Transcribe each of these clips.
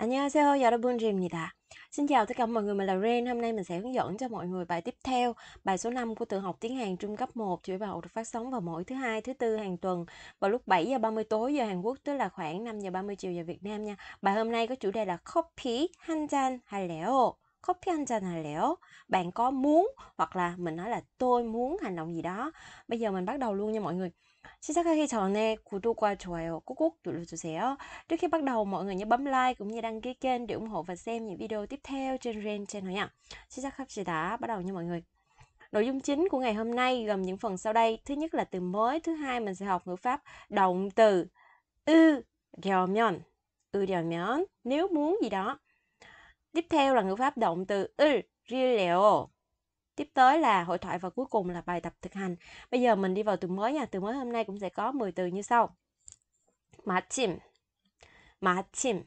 안녕하세요 여러분 Jim입니다 Xin chào tất cả mọi người, mình là Ren Hôm nay mình sẽ hướng dẫn cho mọi người bài tiếp theo Bài số 5 của tự học tiếng Hàn trung cấp 1 Chủ bài được phát sóng vào mỗi thứ hai, thứ tư hàng tuần Vào lúc 7 giờ 30 tối giờ Hàn Quốc Tức là khoảng 5 giờ 30 chiều giờ Việt Nam nha Bài hôm nay có chủ đề là Copy 한잔 copy anh 한잔 할래요? Bạn có muốn hoặc là mình nói là tôi muốn hành động gì đó. Bây giờ mình bắt đầu luôn nha mọi người. 시작하기 전에 구독과 좋아요 꾹꾹 눌러주세요. Trước khi bắt đầu, mọi người nhớ bấm like cũng như đăng ký kênh để ủng hộ và xem những video tiếp theo trên Ren Channel nha. 시작합시다. Bắt đầu nha mọi người. Nội dung chính của ngày hôm nay gồm những phần sau đây. Thứ nhất là từ mới, thứ hai mình sẽ học ngữ pháp động từ "ư" 으려면 으려면 nếu muốn gì đó. Tiếp theo là ngữ pháp động từ "ư" 으리려 Tiếp tới là hội thoại và cuối cùng là bài tập thực hành. Bây giờ mình đi vào từ mới nha. Từ mới hôm nay cũng sẽ có 10 từ như sau. chim chim 마침,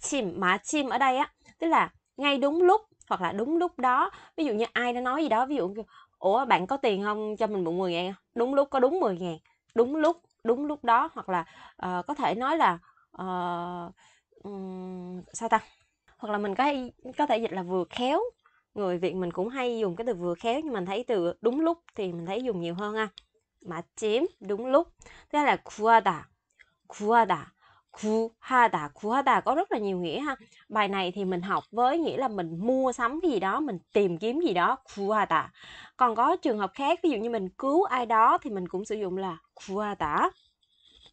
chim 마침, chim ở đây á, tức là ngay đúng lúc hoặc là đúng lúc đó. Ví dụ như ai đã nói gì đó, ví dụ như, ủa bạn có tiền không cho mình mượn 10 ngàn? Đúng lúc có đúng 10 ngàn, đúng lúc, đúng lúc đó. Hoặc là uh, có thể nói là, uh, um, sao ta? Hoặc là mình có, có thể dịch là vừa khéo người Việt mình cũng hay dùng cái từ vừa khéo nhưng mình thấy từ đúng lúc thì mình thấy dùng nhiều hơn ha mà chiếm đúng lúc tức là 구하다 구하다 구하다 구하다 có rất là nhiều nghĩa ha bài này thì mình học với nghĩa là mình mua sắm cái gì đó mình tìm kiếm gì đó 구하다 còn có trường hợp khác ví dụ như mình cứu ai đó thì mình cũng sử dụng là 구하다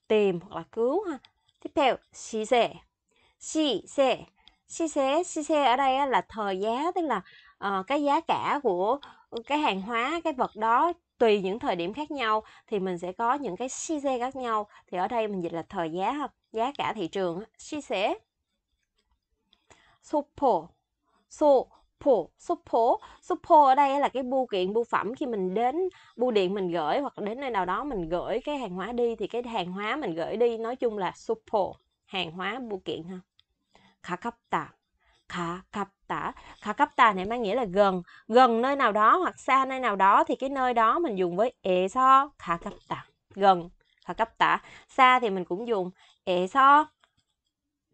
tìm hoặc là cứu ha tiếp theo 시세 시세 시세 시세 ở đây là thời giá tức là uh, cái giá cả của cái hàng hóa cái vật đó tùy những thời điểm khác nhau thì mình sẽ có những cái shise khác nhau thì ở đây mình dịch là thời giá ha giá cả thị trường shise sopo so Supo, Supo, Supo ở đây là cái bưu kiện bưu phẩm khi mình đến bưu điện mình gửi hoặc đến nơi nào đó mình gửi cái hàng hóa đi thì cái hàng hóa mình gửi đi nói chung là Supo, hàng hóa bưu kiện ha. Kakapta khả cập tả khả cấp tả này mang nghĩa là gần gần nơi nào đó hoặc xa nơi nào đó thì cái nơi đó mình dùng với ẹ so khả cấp tả gần khả cấp tả xa thì mình cũng dùng ẹ so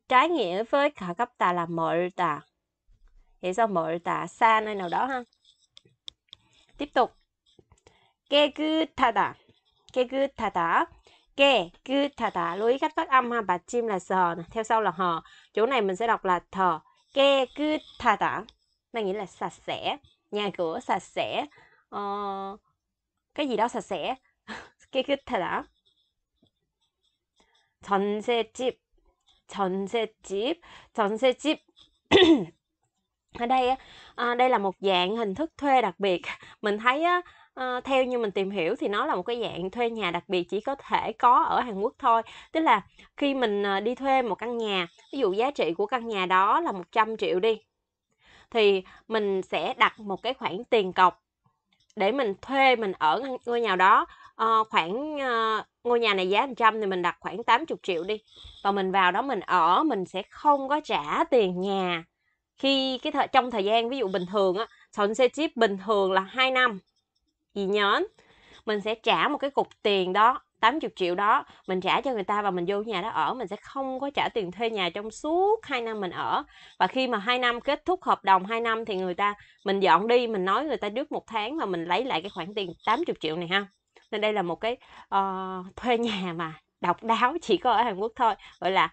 trái nghĩa với khả cấp tả là mọi tả, ẹ so mọi tả xa nơi nào đó ha tiếp tục kê cứ tha tả kê cứ tha tả kê cứ tha tả lưu ý cách phát âm ha bà chim là sờ theo sau là hò. chỗ này mình sẽ đọc là thờ 깨끗하다 mang nghĩa là sạch sẽ nhà cửa sạch sẽ uh, cái gì đó sạch sẽ 깨끗하다 전세집 전세집 전세집 ở đây à, đây là một dạng hình thức thuê đặc biệt mình thấy á, uh, theo như mình tìm hiểu thì nó là một cái dạng thuê nhà đặc biệt chỉ có thể có ở Hàn Quốc thôi tức là khi mình ờ, đi thuê một căn nhà ví dụ giá trị của căn nhà đó là 100 triệu đi thì mình sẽ đặt một cái khoản tiền cọc để mình thuê mình ở ngôi nhà đó uh, khoảng uh, ngôi nhà này giá 100 thì mình đặt khoảng 80 triệu đi và mình vào đó mình ở mình sẽ không có trả tiền nhà khi cái thời, trong thời gian ví dụ bình thường á sòn xe chip bình thường là 2 năm gì nhóm mình sẽ trả một cái cục tiền đó 80 triệu đó mình trả cho người ta và mình vô nhà đó ở mình sẽ không có trả tiền thuê nhà trong suốt 2 năm mình ở và khi mà 2 năm kết thúc hợp đồng 2 năm thì người ta mình dọn đi mình nói người ta trước một tháng và mình lấy lại cái khoản tiền 80 triệu này ha nên đây là một cái uh, thuê nhà mà độc đáo chỉ có ở Hàn Quốc thôi gọi là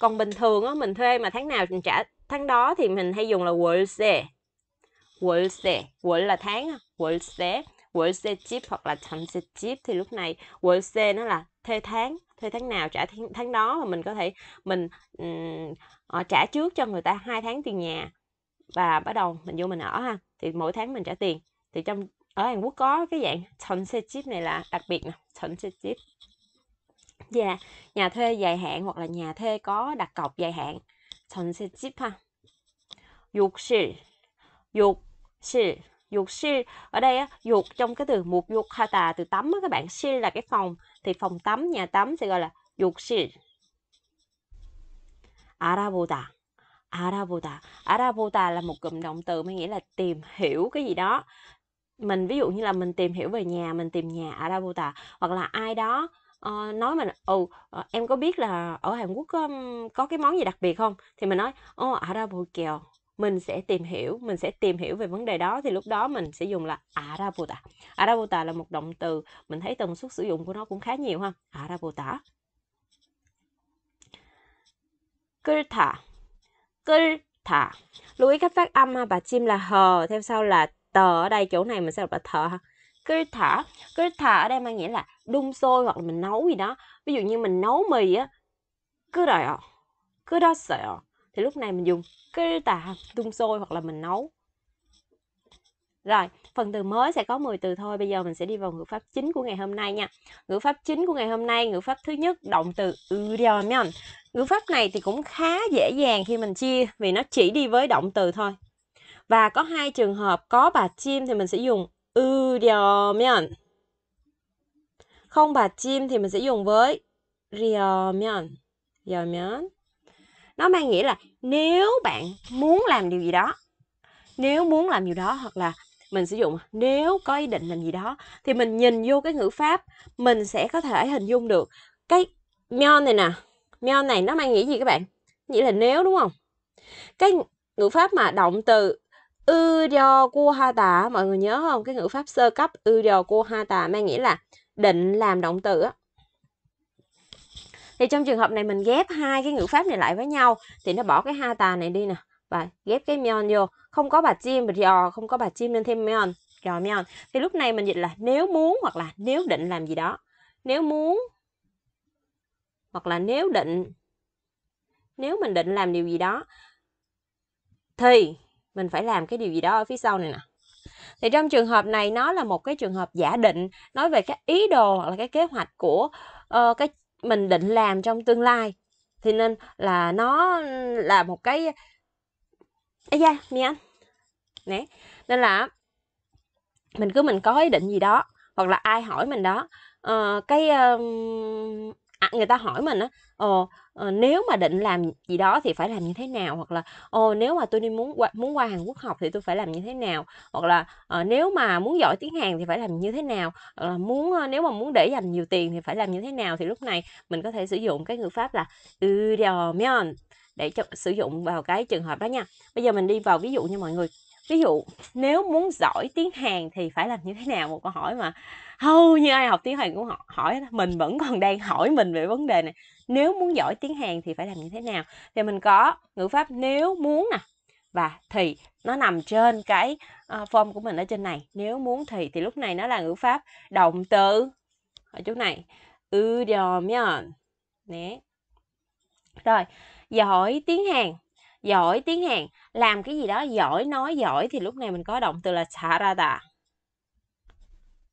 còn bình thường á mình thuê mà tháng nào mình trả tháng đó thì mình hay dùng là 월세 월세, 월 là tháng, 월세, à? 월세 chip hoặc là 잠세 chip thì lúc này 월세 nó là thuê tháng, thuê tháng nào trả tháng, tháng đó mà mình có thể mình um, trả trước cho người ta hai tháng tiền nhà và bắt đầu mình vô mình ở ha thì mỗi tháng mình trả tiền thì trong ở Hàn Quốc có cái dạng 전세 chip này là đặc biệt nè 전세 집 yeah, nhà thuê dài hạn hoặc là nhà thuê có đặt cọc dài hạn 전세 chip ha 욕실 욕 She, dục she. Ở đây á, dục trong cái từ một dục hay tà từ tắm á, các bạn. She là cái phòng. Thì phòng tắm, nhà tắm sẽ gọi là dục she. 알아보다. 알아보다. 알아보다 là một cụm động từ mới nghĩa là tìm hiểu cái gì đó. Mình ví dụ như là mình tìm hiểu về nhà, mình tìm nhà 알아보다 hoặc là ai đó uh, nói mình ừ uh, em có biết là ở Hàn Quốc um, có cái món gì đặc biệt không? Thì mình nói ồ oh, 알아볼게요 mình sẽ tìm hiểu mình sẽ tìm hiểu về vấn đề đó thì lúc đó mình sẽ dùng là araputa araputa là một động từ mình thấy tần suất sử dụng của nó cũng khá nhiều ha araputa 끌다 끌다 lưu ý cách phát âm ha bà chim là hờ theo sau là tờ ở đây chỗ này mình sẽ đọc là thờ ha 끌다 끌다 ở đây mang nghĩa là đun sôi hoặc là mình nấu gì đó ví dụ như mình nấu mì á cứ rồi thì lúc này mình dùng cái tà đun sôi hoặc là mình nấu rồi, phần từ mới sẽ có 10 từ thôi. Bây giờ mình sẽ đi vào ngữ pháp chính của ngày hôm nay nha. Ngữ pháp chính của ngày hôm nay, ngữ pháp thứ nhất, động từ udyeomyeon. Ngữ pháp này thì cũng khá dễ dàng khi mình chia vì nó chỉ đi với động từ thôi. Và có hai trường hợp có bà chim thì mình sẽ dùng udyeomyeon. Không bà chim thì mình sẽ dùng với ryomyeon. Ryomyeon nó mang nghĩa là nếu bạn muốn làm điều gì đó nếu muốn làm điều đó hoặc là mình sử dụng nếu có ý định làm gì đó thì mình nhìn vô cái ngữ pháp mình sẽ có thể hình dung được cái meo này nè meo này nó mang nghĩa gì các bạn nghĩa là nếu đúng không cái ngữ pháp mà động từ ư do cua ha tà mọi người nhớ không cái ngữ pháp sơ cấp ư do cua ha tà mang nghĩa là định làm động từ á thì trong trường hợp này mình ghép hai cái ngữ pháp này lại với nhau thì nó bỏ cái ha tà này đi nè và ghép cái mion vô không có bà chim bà rò không có bà chim nên thêm mion rò mion thì lúc này mình dịch là nếu muốn hoặc là nếu định làm gì đó nếu muốn hoặc là nếu định nếu mình định làm điều gì đó thì mình phải làm cái điều gì đó ở phía sau này nè thì trong trường hợp này nó là một cái trường hợp giả định nói về cái ý đồ hoặc là cái kế hoạch của uh, cái mình định làm trong tương lai thì nên là nó là một cái ấy da mi anh nè nên là mình cứ mình có ý định gì đó hoặc là ai hỏi mình đó uh, cái uh, à, người ta hỏi mình á ồ ờ, ờ, nếu mà định làm gì đó thì phải làm như thế nào hoặc là ồ ờ, nếu mà tôi đi muốn qua, muốn qua Hàn Quốc học thì tôi phải làm như thế nào hoặc là ờ, nếu mà muốn giỏi tiếng Hàn thì phải làm như thế nào hoặc là muốn nếu mà muốn để dành nhiều tiền thì phải làm như thế nào thì lúc này mình có thể sử dụng cái ngữ pháp là để cho, sử dụng vào cái trường hợp đó nha bây giờ mình đi vào ví dụ nha mọi người ví dụ nếu muốn giỏi tiếng Hàn thì phải làm như thế nào một câu hỏi mà hầu như ai học tiếng Hàn cũng hỏi mình vẫn còn đang hỏi mình về vấn đề này nếu muốn giỏi tiếng Hàn thì phải làm như thế nào thì mình có ngữ pháp nếu muốn nè và thì nó nằm trên cái ờ, form của mình ở trên này nếu muốn thì thì lúc này nó là ngữ pháp động từ ở chỗ này udyomen nè rồi giỏi tiếng Hàn giỏi tiếng Hàn làm cái gì đó giỏi nói giỏi thì lúc này mình có động từ là 잘하다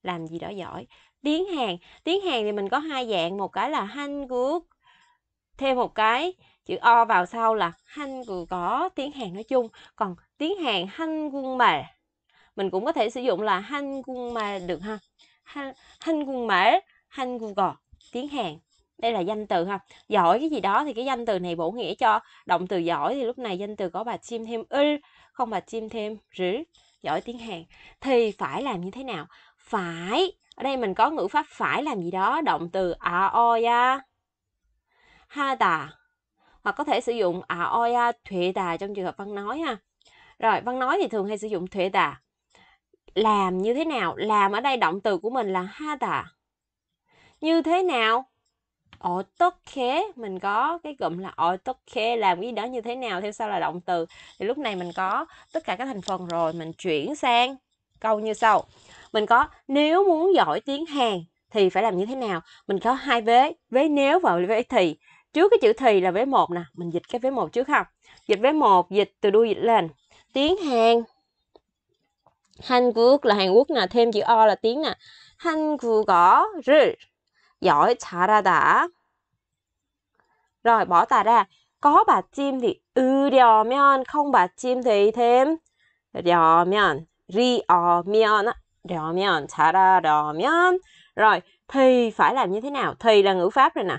làm gì đó giỏi tiếng Hàn tiếng Hàn thì mình có hai dạng một cái là Hanguk thêm một cái chữ o vào sau là Hanguk có tiếng Hàn nói chung còn tiếng Hàn Hangulmal mình cũng có thể sử dụng là Hangulmal được ha Hangulmal Hangugor tiếng Hàn đây là danh từ ha giỏi cái gì đó thì cái danh từ này bổ nghĩa cho động từ giỏi thì lúc này danh từ có bà chim thêm ư không bà chim thêm rữ giỏi tiếng hàn thì phải làm như thế nào phải ở đây mình có ngữ pháp phải làm gì đó động từ à aoya ha tà hoặc có thể sử dụng à aoya thuệ tà trong trường hợp văn nói ha rồi văn nói thì thường hay sử dụng thuệ tà làm như thế nào làm ở đây động từ của mình là ha tà như thế nào 어떻게 mình có cái cụm là 어떻게 làm cái đó như thế nào theo sau là động từ thì lúc này mình có tất cả các thành phần rồi mình chuyển sang câu như sau mình có nếu muốn giỏi tiếng Hàn thì phải làm như thế nào mình có hai vế vế nếu và vế thì trước cái chữ thì là vế một nè mình dịch cái vế một trước không dịch vế một dịch từ đuôi dịch lên tiếng Hàn Hàn Quốc là Hàn Quốc nè thêm chữ o là tiếng nè Hàn Quốc gõ rồi giỏi ra đã rồi bỏ tà ra có bà chim thì 으려면 ừ, không bà chim thì thêm 려면 ra 려면 잘하려면 rồi thì phải làm như thế nào thì là ngữ pháp rồi nè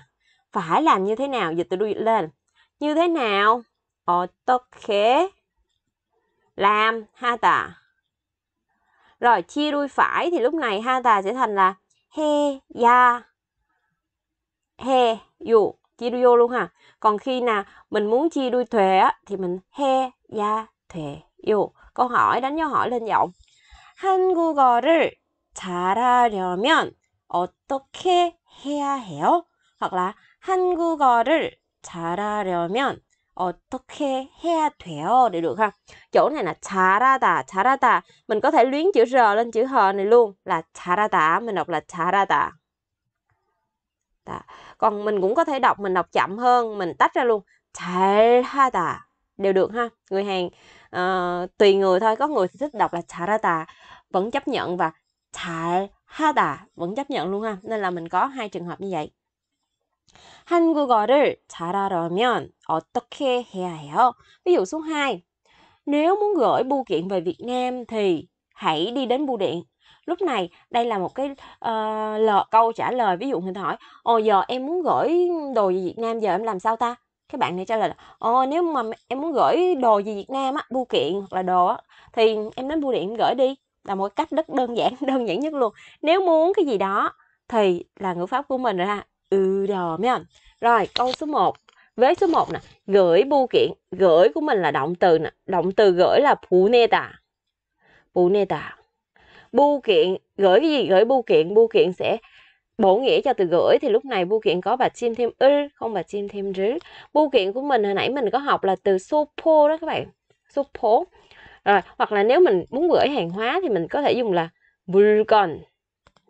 phải làm như thế nào dịch từ đuôi lên như thế nào 어떻게 làm ha tà rồi chia đuôi phải thì lúc này ha tà sẽ thành là he ya he dụ chia đuôi vô luôn ha còn khi nào mình muốn chia đuôi thuệ á thì mình he ya thuệ dụ câu hỏi đánh dấu hỏi lên giọng 한국어를 잘하려면 어떻게 해야 해요? hoặc là 한국어를 잘하려면 어떻게 해야 돼요? để được ha. Chỗ này là 잘하다, 잘하다. Mình có thể luyến chữ R lên chữ H này luôn là 잘하다. Mình đọc là 잘하다. 다. Dạ. Còn mình cũng có thể đọc, mình đọc chậm hơn, mình tách ra luôn. 잘하다. Đều được ha. Người Hàn uh, tùy người thôi, có người thì thích đọc là 잘하다, vẫn chấp nhận và 잘하다 vẫn chấp nhận luôn ha. Nên là mình có hai trường hợp như vậy. 한국어를 잘하려면 어떻게 해야 해요? Ví dụ số 2. Nếu muốn gửi bưu kiện về Việt Nam thì hãy đi đến bưu điện lúc này đây là một cái uh, ờ, lờ, câu trả lời ví dụ người ta hỏi ồ giờ em muốn gửi đồ về Việt Nam giờ em làm sao ta cái bạn này trả lời ồ ờ, nếu mà em muốn gửi đồ về Việt Nam á bưu kiện hoặc là đồ á thì em đến bưu điện em gửi đi là một cách rất đơn giản đơn giản nhất luôn nếu muốn cái gì đó thì là ngữ pháp của mình rồi ha ừ đồ mấy anh rồi câu số 1 vế số 1 nè gửi bưu kiện gửi của mình là động từ nè động từ gửi là puneta puneta bưu kiện gửi cái gì gửi bưu kiện bưu kiện sẽ bổ nghĩa cho từ gửi thì lúc này bưu kiện có bà chim thêm ư không bà chim thêm rứ bưu kiện của mình hồi nãy mình có học là từ supo đó các bạn supo rồi hoặc là nếu mình muốn gửi hàng hóa thì mình có thể dùng là bulgon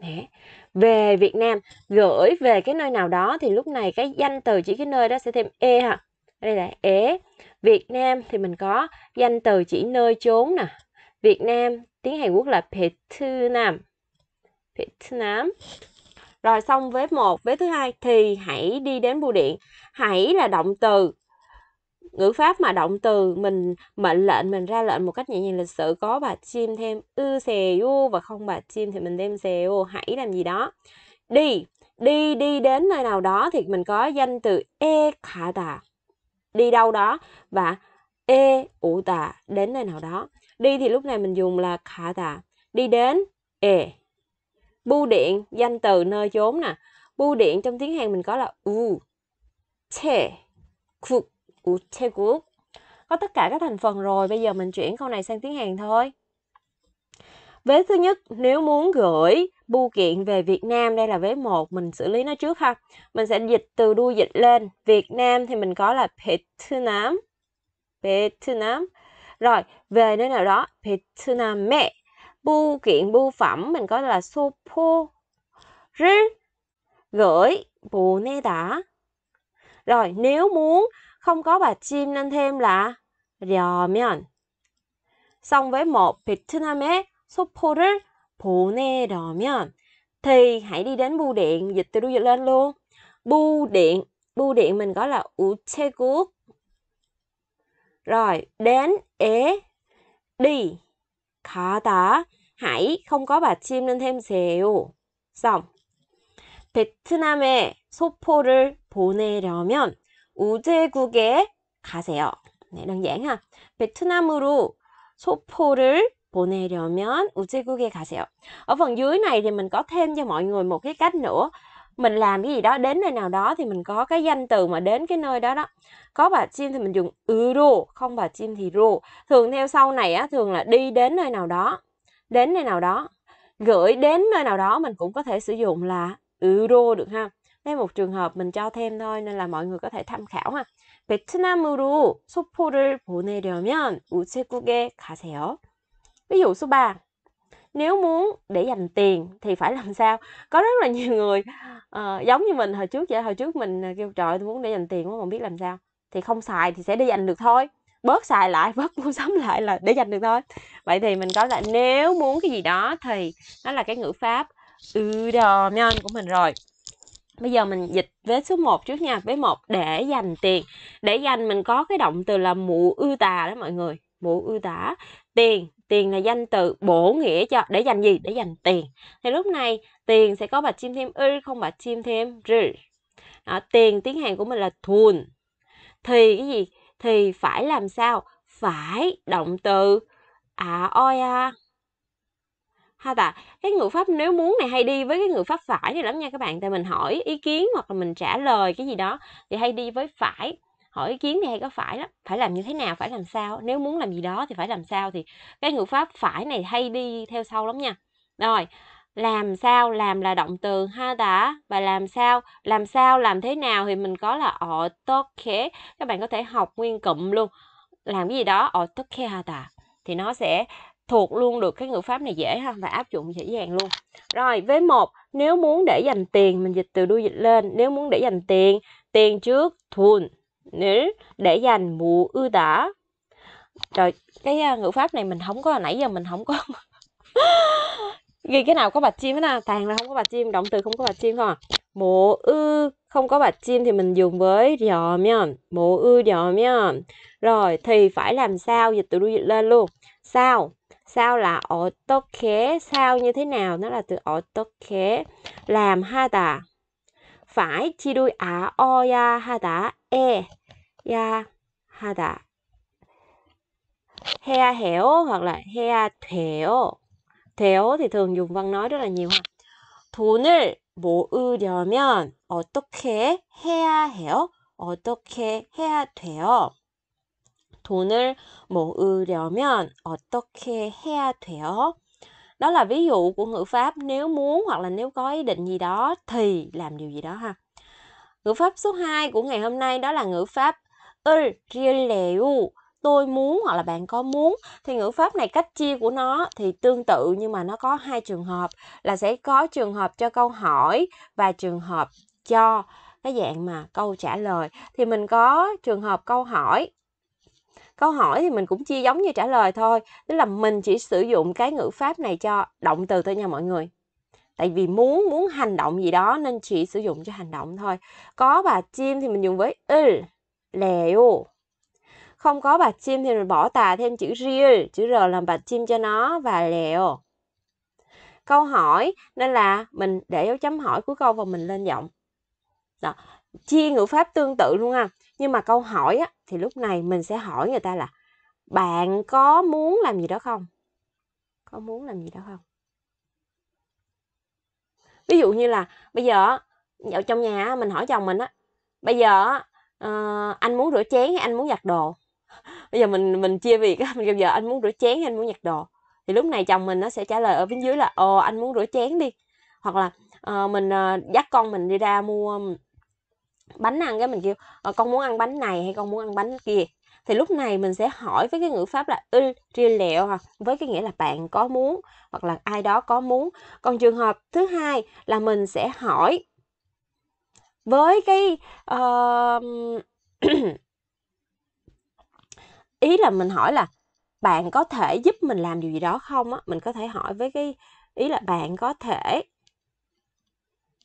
Đấy. về Việt Nam gửi về cái nơi nào đó thì lúc này cái danh từ chỉ cái nơi đó sẽ thêm e hả đây là é e. Việt Nam thì mình có danh từ chỉ nơi chốn nè Việt Nam tiếng Hàn Quốc là việt nam, rồi xong vế một, vế thứ hai thì hãy đi đến bưu điện. Hãy là động từ. Ngữ pháp mà động từ mình mệnh lệnh mình ra lệnh một cách nhẹ nhàng lịch sự có bà chim thêm ư xè vô và không bà chim thì mình thêm xè vô hãy làm gì đó. Đi, đi đi đến nơi nào đó thì mình có danh từ e khả tà. Đi đâu đó và e ủ tà đến nơi nào đó. Đi thì lúc này mình dùng là khả tà. Đi đến, e. bu điện, danh từ nơi chốn nè. bu điện trong tiếng Hàn mình có là u, che, kuk, u che kuk. Có tất cả các thành phần rồi, bây giờ mình chuyển câu này sang tiếng Hàn thôi. Vế thứ nhất, nếu muốn gửi bưu kiện về Việt Nam, đây là vế một mình xử lý nó trước ha. Mình sẽ dịch từ đuôi dịch lên. Việt Nam thì mình có là Việt Nam. Việt Nam rồi về nơi nào đó 베트남에 bu kiện bu phẩm mình có là 소포를 gửi 보내다 rồi nếu muốn không có bà chim nên thêm là 려면 xong với một 베트남에 소포를 보내려면 thì hãy đi đến bưu điện dịch từ đuôi dịch lên luôn bưu điện bưu điện mình có là uchegut rồi đến 에 đi 가다 hãy không có 받침 은 햄세요. 썸 베트남에 소포를 보내려면 우제국에 가세요. 네, 런갱하 베트남으로 소포를 bone려면 우제국에 가세요. Ở phần dưới này thì mình có thêm cho mọi người một cái cách nữa mình làm cái gì đó đến nơi nào đó thì mình có cái danh từ mà đến cái nơi đó đó có bà chim thì mình dùng ư ừ rô không bà chim thì rô thường theo sau này á thường là đi đến nơi nào đó đến nơi nào đó gửi đến nơi nào đó mình cũng có thể sử dụng là ư ừ rô được ha đây một trường hợp mình cho thêm thôi nên là mọi người có thể tham khảo ha 베트남으로 소포를 보내려면 우체국에 가세요. ví dụ số 3 nếu muốn để dành tiền thì phải làm sao có rất là nhiều người uh, giống như mình hồi trước vậy hồi trước mình ờ, kêu trời tôi muốn để dành tiền quá không biết làm sao thì không xài thì sẽ để dành được thôi bớt xài lại bớt mua sắm lại là để dành được thôi vậy thì mình có là nếu muốn cái gì đó thì nó là cái ngữ pháp ừ đò mion của mình rồi bây giờ mình dịch vế số 1 trước nha vế một để dành tiền để dành mình có cái động từ là mụ ư tà đó mọi người mũ ưu tả tiền tiền là danh từ bổ nghĩa cho để dành gì để dành tiền thì lúc này tiền sẽ có bạch chim thêm ư không bạch chim thêm r đó, tiền tiếng hàn của mình là thùn thì cái gì thì phải làm sao phải động từ à oi à ha ta cái ngữ pháp nếu muốn này hay đi với cái ngữ pháp phải thì lắm nha các bạn tại mình hỏi ý kiến hoặc là mình trả lời cái gì đó thì hay đi với phải hỏi ý kiến thì hay có phải đó phải làm như thế nào phải làm sao nếu muốn làm gì đó thì phải làm sao thì cái ngữ pháp phải này hay đi theo sau lắm nha rồi làm sao làm là động từ ha đã và làm sao làm sao làm thế nào thì mình có là ở tốt khế các bạn có thể học nguyên cụm luôn làm cái gì đó ở tốt khế ha đã thì nó sẽ thuộc luôn được cái ngữ pháp này dễ ha và áp dụng dễ dàng luôn rồi với một nếu muốn để dành tiền mình dịch từ đuôi dịch lên nếu muốn để dành tiền tiền trước thun nếu để dành mù ư đã, trời cái à, ngữ pháp này mình không có nãy giờ mình không có ghi cái nào có bạch chim hết nè à? toàn là không có bạch chim động từ không có bạch chim không à mộ ư không có bạch chim thì mình dùng với ròmion mộ ư ròmion rồi thì phải làm sao dịch từ đuôi dịch lên luôn sao sao là 어떻게 sao như thế nào nó là từ 어떻게 làm ha tà phải chi đuôi ả à, o ya ha tà e 해야 하다. 해야 hiểu hoặc là 해야 돼요. 돼요 thì thường dùng văn nói rất là nhiều ha. 돈을 모으려면 어떻게 해야 해요? 어떻게 해야 돼요? 돈을 모으려면 어떻게 해야 돼요? Đó là ví dụ của ngữ pháp nếu muốn hoặc là nếu có ý định gì đó thì làm điều gì đó ha. Ngữ pháp số 2 của ngày hôm nay đó là ngữ pháp il riêng tôi muốn hoặc là bạn có muốn thì ngữ pháp này cách chia của nó thì tương tự nhưng mà nó có hai trường hợp là sẽ có trường hợp cho câu hỏi và trường hợp cho cái dạng mà câu trả lời thì mình có trường hợp câu hỏi câu hỏi thì mình cũng chia giống như trả lời thôi tức là mình chỉ sử dụng cái ngữ pháp này cho động từ thôi nha mọi người tại vì muốn muốn hành động gì đó nên chỉ sử dụng cho hành động thôi có và chim thì mình dùng với il lèo không có bạch chim thì mình bỏ tà thêm chữ real chữ r làm bạch chim cho nó và lèo câu hỏi nên là mình để dấu chấm hỏi cuối câu và mình lên giọng đó chia ngữ pháp tương tự luôn ha à. nhưng mà câu hỏi á, thì lúc này mình sẽ hỏi người ta là bạn có muốn làm gì đó không có muốn làm gì đó không ví dụ như là bây giờ ở trong nhà mình hỏi chồng mình á bây giờ uh, anh muốn rửa chén hay anh muốn giặt đồ bây giờ mình mình chia việc mình giờ anh muốn rửa chén hay anh muốn giặt đồ thì lúc này chồng mình nó sẽ trả lời ở bên dưới là ồ anh muốn rửa chén đi hoặc là uh, mình uh, dắt con mình đi ra mua bánh ăn cái mình kêu con muốn ăn bánh này hay con muốn ăn bánh kia thì lúc này mình sẽ hỏi với cái ngữ pháp là il riêng lẹo hoặc với cái nghĩa là bạn có muốn hoặc là ai đó có muốn còn trường hợp thứ hai là mình sẽ hỏi với cái uh, ý là mình hỏi là bạn có thể giúp mình làm điều gì đó không á mình có thể hỏi với cái ý là bạn có thể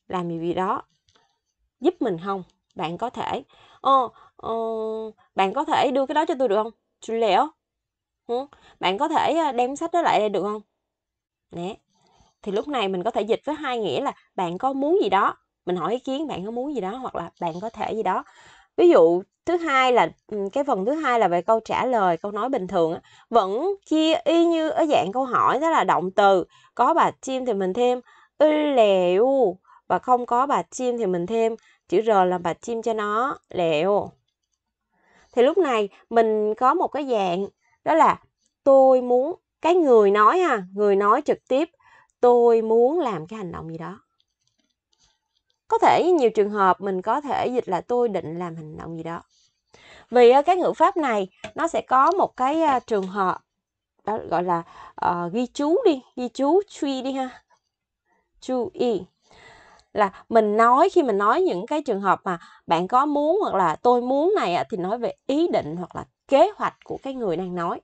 làm điều gì đó giúp mình không bạn có thể ờ, ờ, bạn có thể đưa cái đó cho tôi được không tôi lẻo bạn có thể ờ, đem sách đó lại đây được không nè thì lúc này mình có thể dịch với hai nghĩa là bạn có muốn gì đó mình hỏi ý kiến bạn có muốn gì đó hoặc là bạn có thể gì đó ví dụ thứ hai là cái phần thứ hai là về câu trả lời câu nói bình thường vẫn chia y như ở dạng câu hỏi đó là động từ có bà chim thì mình thêm ư lẹo và không có bà chim thì mình thêm chữ r làm bà chim cho nó lẹo thì lúc này mình có một cái dạng đó là tôi muốn cái người nói ha người nói trực tiếp tôi muốn làm cái hành động gì đó có thể nhiều trường hợp mình có thể dịch là tôi định làm hành động gì đó vì ờ, cái ngữ pháp này nó sẽ có một cái ờ, trường hợp đó gọi là uh, ghi chú đi ghi chú truy đi ha chú ý e. là mình nói khi mình nói những cái trường hợp mà bạn có muốn hoặc là tôi muốn này thì nói về ý định hoặc là kế hoạch của cái người đang nói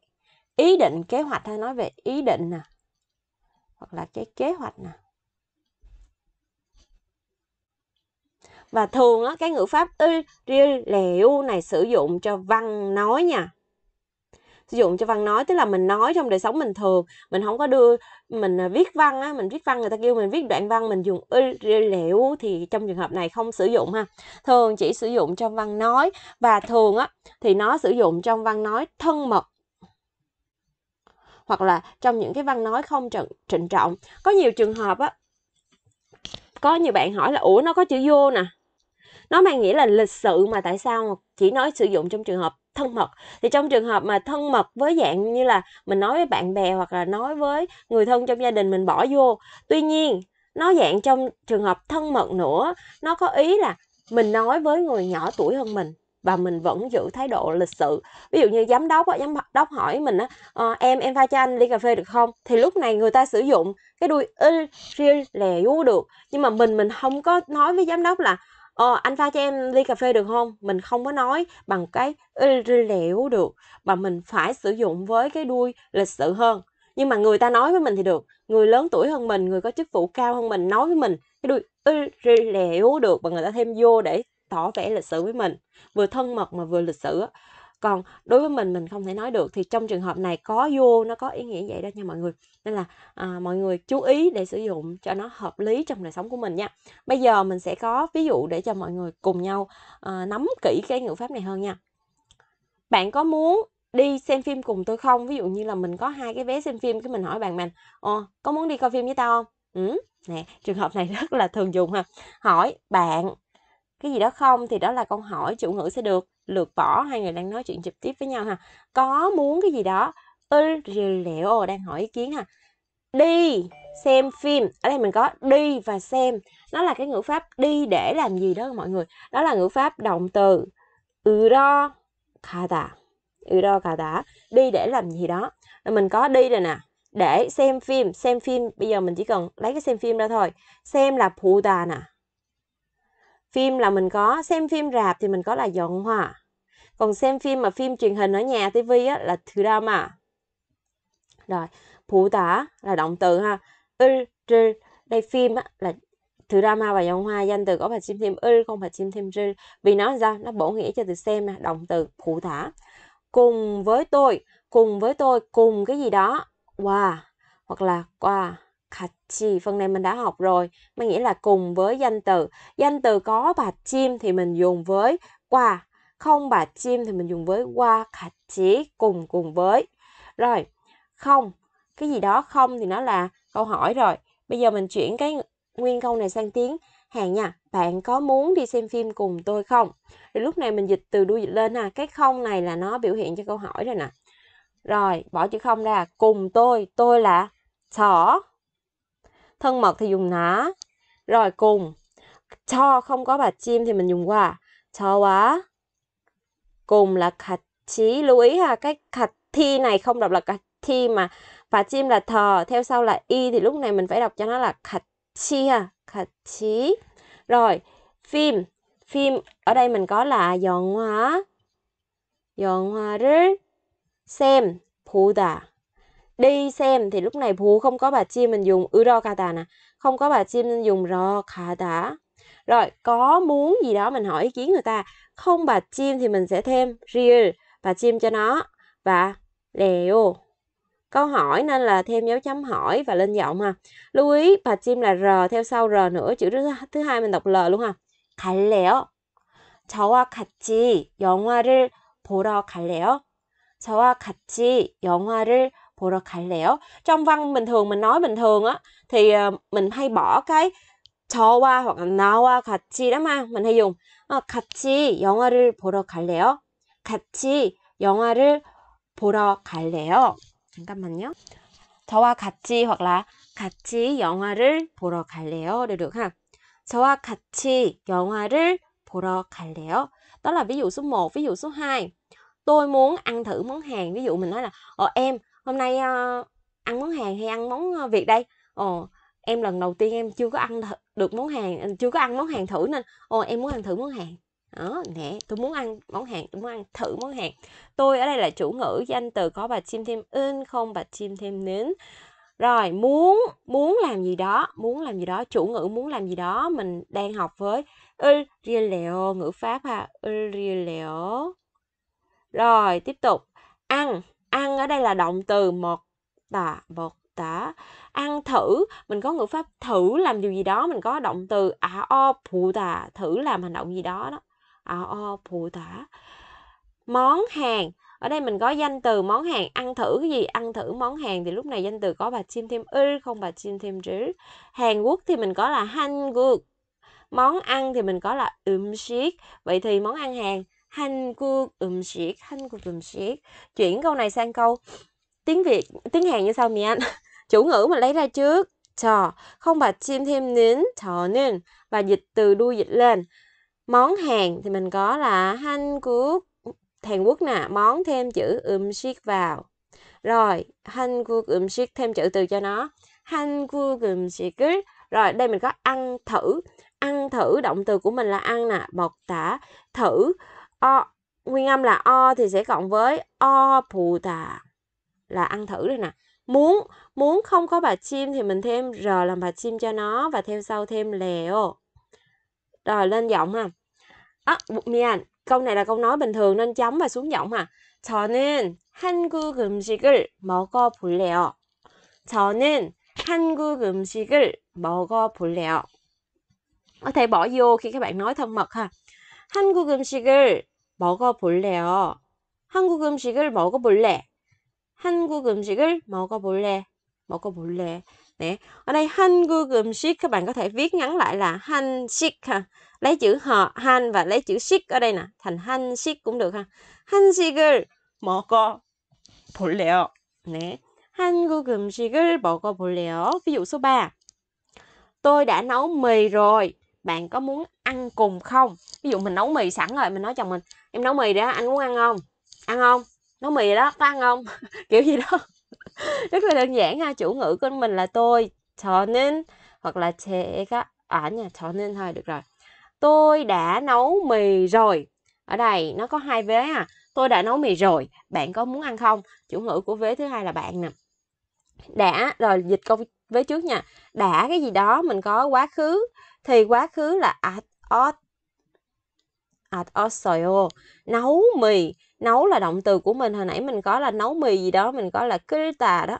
ý định kế hoạch hay nói về ý định nè hoặc là cái kế hoạch nè và thường á, cái ngữ pháp ư riêng lẹo này sử dụng cho văn nói nha sử dụng cho văn nói tức là mình nói trong đời sống bình thường mình không có đưa mình à, viết văn á mình viết văn người ta kêu mình viết đoạn văn mình dùng ư lẻo thì trong trường hợp này không sử dụng ha thường chỉ sử dụng trong văn nói và thường á thì nó sử dụng trong văn nói thân mật hoặc là trong những cái văn nói không trịnh, trịnh trọng có nhiều trường hợp á có nhiều bạn hỏi là ủa nó có chữ vô nè nó mang nghĩa là lịch sự mà tại sao chỉ nói sử dụng trong trường hợp thân mật thì trong trường hợp mà thân mật với dạng như là mình nói với bạn bè hoặc là nói với người thân trong gia đình mình bỏ vô tuy nhiên nó dạng trong trường hợp thân mật nữa nó có ý là mình nói với người nhỏ tuổi hơn mình và mình vẫn giữ thái độ lịch sự ví dụ như giám đốc giám đốc hỏi mình á à, em em pha cho anh ly cà phê được không thì lúc này người ta sử dụng cái đuôi il riêng lè vú được nhưng mà mình mình không có nói với giám đốc là ờ, anh pha cho em ly cà phê được không mình không có nói bằng cái lẻo được mà mình phải sử dụng với cái đuôi lịch sự hơn nhưng mà người ta nói với mình thì được người lớn tuổi hơn mình người có chức vụ cao hơn mình nói với mình cái đuôi lẻo được và người ta thêm vô để tỏ vẻ lịch sự với mình vừa thân mật mà vừa lịch sự còn đối với mình mình không thể nói được thì trong trường hợp này có vô nó có ý nghĩa vậy đó nha mọi người nên là à, mọi người chú ý để sử dụng cho nó hợp lý trong đời sống của mình nha bây giờ mình sẽ có ví dụ để cho mọi người cùng nhau à, nắm kỹ cái ngữ pháp này hơn nha bạn có muốn đi xem phim cùng tôi không ví dụ như là mình có hai cái vé xem phim cái mình hỏi bạn mình ồ ờ, có muốn đi coi phim với tao không ừ nè trường hợp này rất là thường dùng ha hỏi bạn cái gì đó không thì đó là câu hỏi chủ ngữ sẽ được lược bỏ hai người đang nói chuyện trực tiếp với nhau ha có muốn cái gì đó liệu đang hỏi ý kiến ha đi xem phim ở đây mình có đi và xem nó là cái ngữ pháp đi để làm gì đó mọi người đó là ngữ pháp động từ 으러 가다 으러 kata đi để làm gì đó rồi mình có đi rồi nè để xem phim xem phim bây giờ mình chỉ cần lấy cái xem phim ra thôi xem là phụ đà nè phim là mình có xem phim rạp thì mình có là dọn hòa còn xem phim mà phim truyền hình ở nhà tivi á là thứ drama rồi phụ tả là động từ ha ư rư đây phim á là drama và dòng hoa danh từ có phải xem thêm ư không phải xem thêm rư vì nó ra nó bổ nghĩa cho từ xem nè động từ phụ tả cùng với tôi cùng với tôi cùng cái gì đó qua wow. hoặc là qua wow. 같이 phần này mình đã học rồi mang nghĩa là cùng với danh từ danh từ có và chim thì mình dùng với qua không bà chim thì mình dùng với qua khả chỉ cùng cùng với rồi không cái gì đó không thì nó là câu hỏi rồi bây giờ mình chuyển cái nguyên câu này sang tiếng Hàn nha bạn có muốn đi xem phim cùng tôi không thì lúc này mình dịch từ đuôi dịch lên ha cái không này là nó biểu hiện cho câu hỏi rồi nè rồi bỏ chữ không ra cùng tôi tôi là thỏ thân mật thì dùng nã rồi cùng cho không có bà chim thì mình dùng qua cho quá cùng là khạch chí. Lưu ý ha, cái khạch thi này không đọc là khạch thi mà và chim là thò theo sau là y thì lúc này mình phải đọc cho nó là khạch chi ha, khạch chí. Rồi, phim. Phim ở đây mình có là dọn hóa. Dọn hóa rứ. Xem, phụ đà. Đi xem thì lúc này phụ không có bà chim mình dùng uro kata nè. Không có bà chim nên dùng ro kata rồi có muốn gì đó mình hỏi ý kiến người ta không bà chim thì mình sẽ thêm real bà chim cho nó và đều câu hỏi nên là thêm dấu chấm hỏi và lên giọng ha lưu ý bà chim là r theo sau r nữa chữ thứ, thứ hai mình đọc l luôn ha 갈래요 저와 같이 영화를 보러 갈래요 저와 같이 영화를 보러 갈래요 trong văn bình thường mình nói bình thường á thì ờ, mình hay bỏ cái 저와 hoặc là 나와 같이라만 mình hay 어, 같이 영화를 보러 갈래요? 같이 영화를 보러 갈래요? 잠깐만요. 저와 같이 hoặc là 같이 영화를 보러 갈래요를 được 저와 같이 영화를 보러 갈래요? Đó là ví dụ số 1, ví dụ số 2. Tôi muốn ăn thử món hàng Ví dụ mình nói là Ờ em, hôm nay uh, ăn món hàng hay ăn món ờ, Việt đây? Ờ, em lần đầu tiên em chưa có ăn được món hàng chưa có ăn món hàng thử nên ô em muốn ăn thử món hàng đó nè tôi muốn ăn món hàng tôi muốn ăn thử món hàng tôi ở đây là chủ ngữ danh từ có và chim thêm in không và chim thêm nến rồi muốn muốn làm gì đó muốn làm gì đó chủ ngữ muốn làm gì đó mình đang học với il rieleo ngữ pháp ha il rieleo rồi tiếp tục ăn ăn ở đây là động từ một tà một tả ăn thử mình có ngữ pháp thử làm điều gì đó mình có động từ a à, o phụ tả thử làm hành động gì đó đó a à, o phụ tả món hàng ở đây mình có danh từ món hàng ăn thử cái gì ăn thử món hàng thì lúc này danh từ có bà chim thêm ư không bà chim thêm chứ Hàn Quốc thì mình có là hanh Quốc món ăn thì mình có là umsik vậy thì món ăn hàng hanh Quốc umsik hanh Quốc umsik chuyển câu này sang câu tiếng Việt tiếng Hàn như sau mì anh Chủ ngữ mà lấy ra trước. Trò, không bạch chim thêm nín, trò nên. Và dịch từ đuôi dịch lên. Món hàng thì mình có là Hàn Quốc, Hàn Quốc nè, món thêm chữ siết vào. Rồi, Hàn Quốc siết thêm chữ từ cho nó. Hàn Quốc siết Rồi, đây mình có ăn thử. Ăn thử, động từ của mình là ăn nè. Bọc tả, thử. O, nguyên âm là o thì sẽ cộng với o phụ tà là ăn thử đây nè muốn muốn không có bà chim thì mình thêm r làm bà chim cho nó và theo sau thêm lèo rồi lên giọng ha à, miền câu này là câu nói bình thường nên chấm và xuống giọng ha 저는 한국 음식을 먹어볼래요. 저는 한국 음식을 먹어볼래요. Có thể bỏ vô khi các bạn nói thân mật ha. 한국 음식을 먹어볼래요. 한국 음식을 먹어볼래. 한국 음식을 먹어볼래. 먹어볼래. 네 ở đây Hangul 음식 các bạn có thể viết ngắn lại là 한식 ha. Lấy chữ họ Han và lấy chữ 식 ở đây nè, thành 한식 cũng được ha. 한식을 먹어볼래요, 네 한국 음식을 먹어볼래요. Ví dụ số 3. Tôi đã nấu mì rồi, bạn có muốn ăn cùng không? Ví dụ mình nấu mì sẵn rồi, mình nói chồng mình, em nấu mì đó, anh muốn ăn không? Ăn không? nấu mì đó tăng không kiểu gì đó rất là đơn giản ha chủ ngữ của mình là tôi cho nên hoặc là chế các ở nhà cho nên thôi được rồi tôi đã nấu mì rồi ở đây nó có hai vế à tôi đã nấu mì rồi bạn có muốn ăn không chủ ngữ của vế thứ hai là bạn nè đã rồi dịch câu vế trước nha đã cái gì đó mình có quá khứ thì quá khứ là at os at osoyo nấu mì nấu là động từ của mình hồi nãy mình có là nấu mì gì đó mình có là kirita đó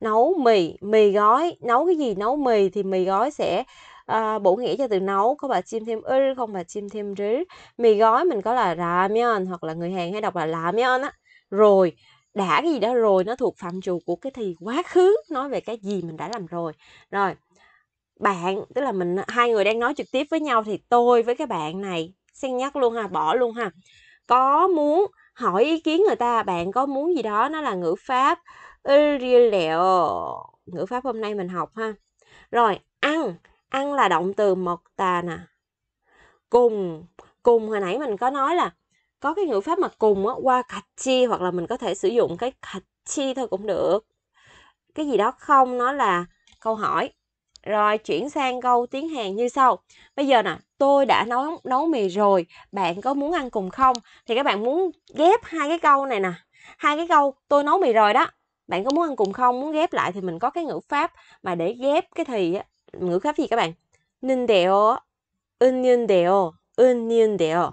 nấu mì mì gói nấu cái gì nấu mì thì mì gói sẽ uh, bổ nghĩa cho từ nấu có bà chim thêm ư không bà chim thêm rứ mì gói mình có là ramen hoặc là người hàng hay đọc là ramen á rồi đã cái gì đó rồi nó thuộc phạm trù của cái thì quá khứ nói về cái gì mình đã làm rồi rồi bạn tức là mình hai người đang nói trực tiếp với nhau thì tôi với cái bạn này xen nhắc luôn ha bỏ luôn ha có muốn hỏi ý kiến người ta bạn có muốn gì đó nó là ngữ pháp ngữ pháp hôm nay mình học ha rồi ăn ăn là động từ mật tà nè cùng cùng hồi nãy mình có nói là có cái ngữ pháp mà cùng á qua chi hoặc là mình có thể sử dụng cái chi thôi cũng được cái gì đó không nó là câu hỏi rồi chuyển sang câu tiếng Hàn như sau. Bây giờ nè, tôi đã nấu nấu mì rồi, bạn có muốn ăn cùng không? Thì các bạn muốn ghép hai cái câu này nè. Hai cái câu tôi nấu mì rồi đó. Bạn có muốn ăn cùng không? Muốn ghép lại thì mình có cái ngữ pháp mà để ghép cái thì ngữ pháp gì các bạn? 는데요. 은는데요. 은는데요.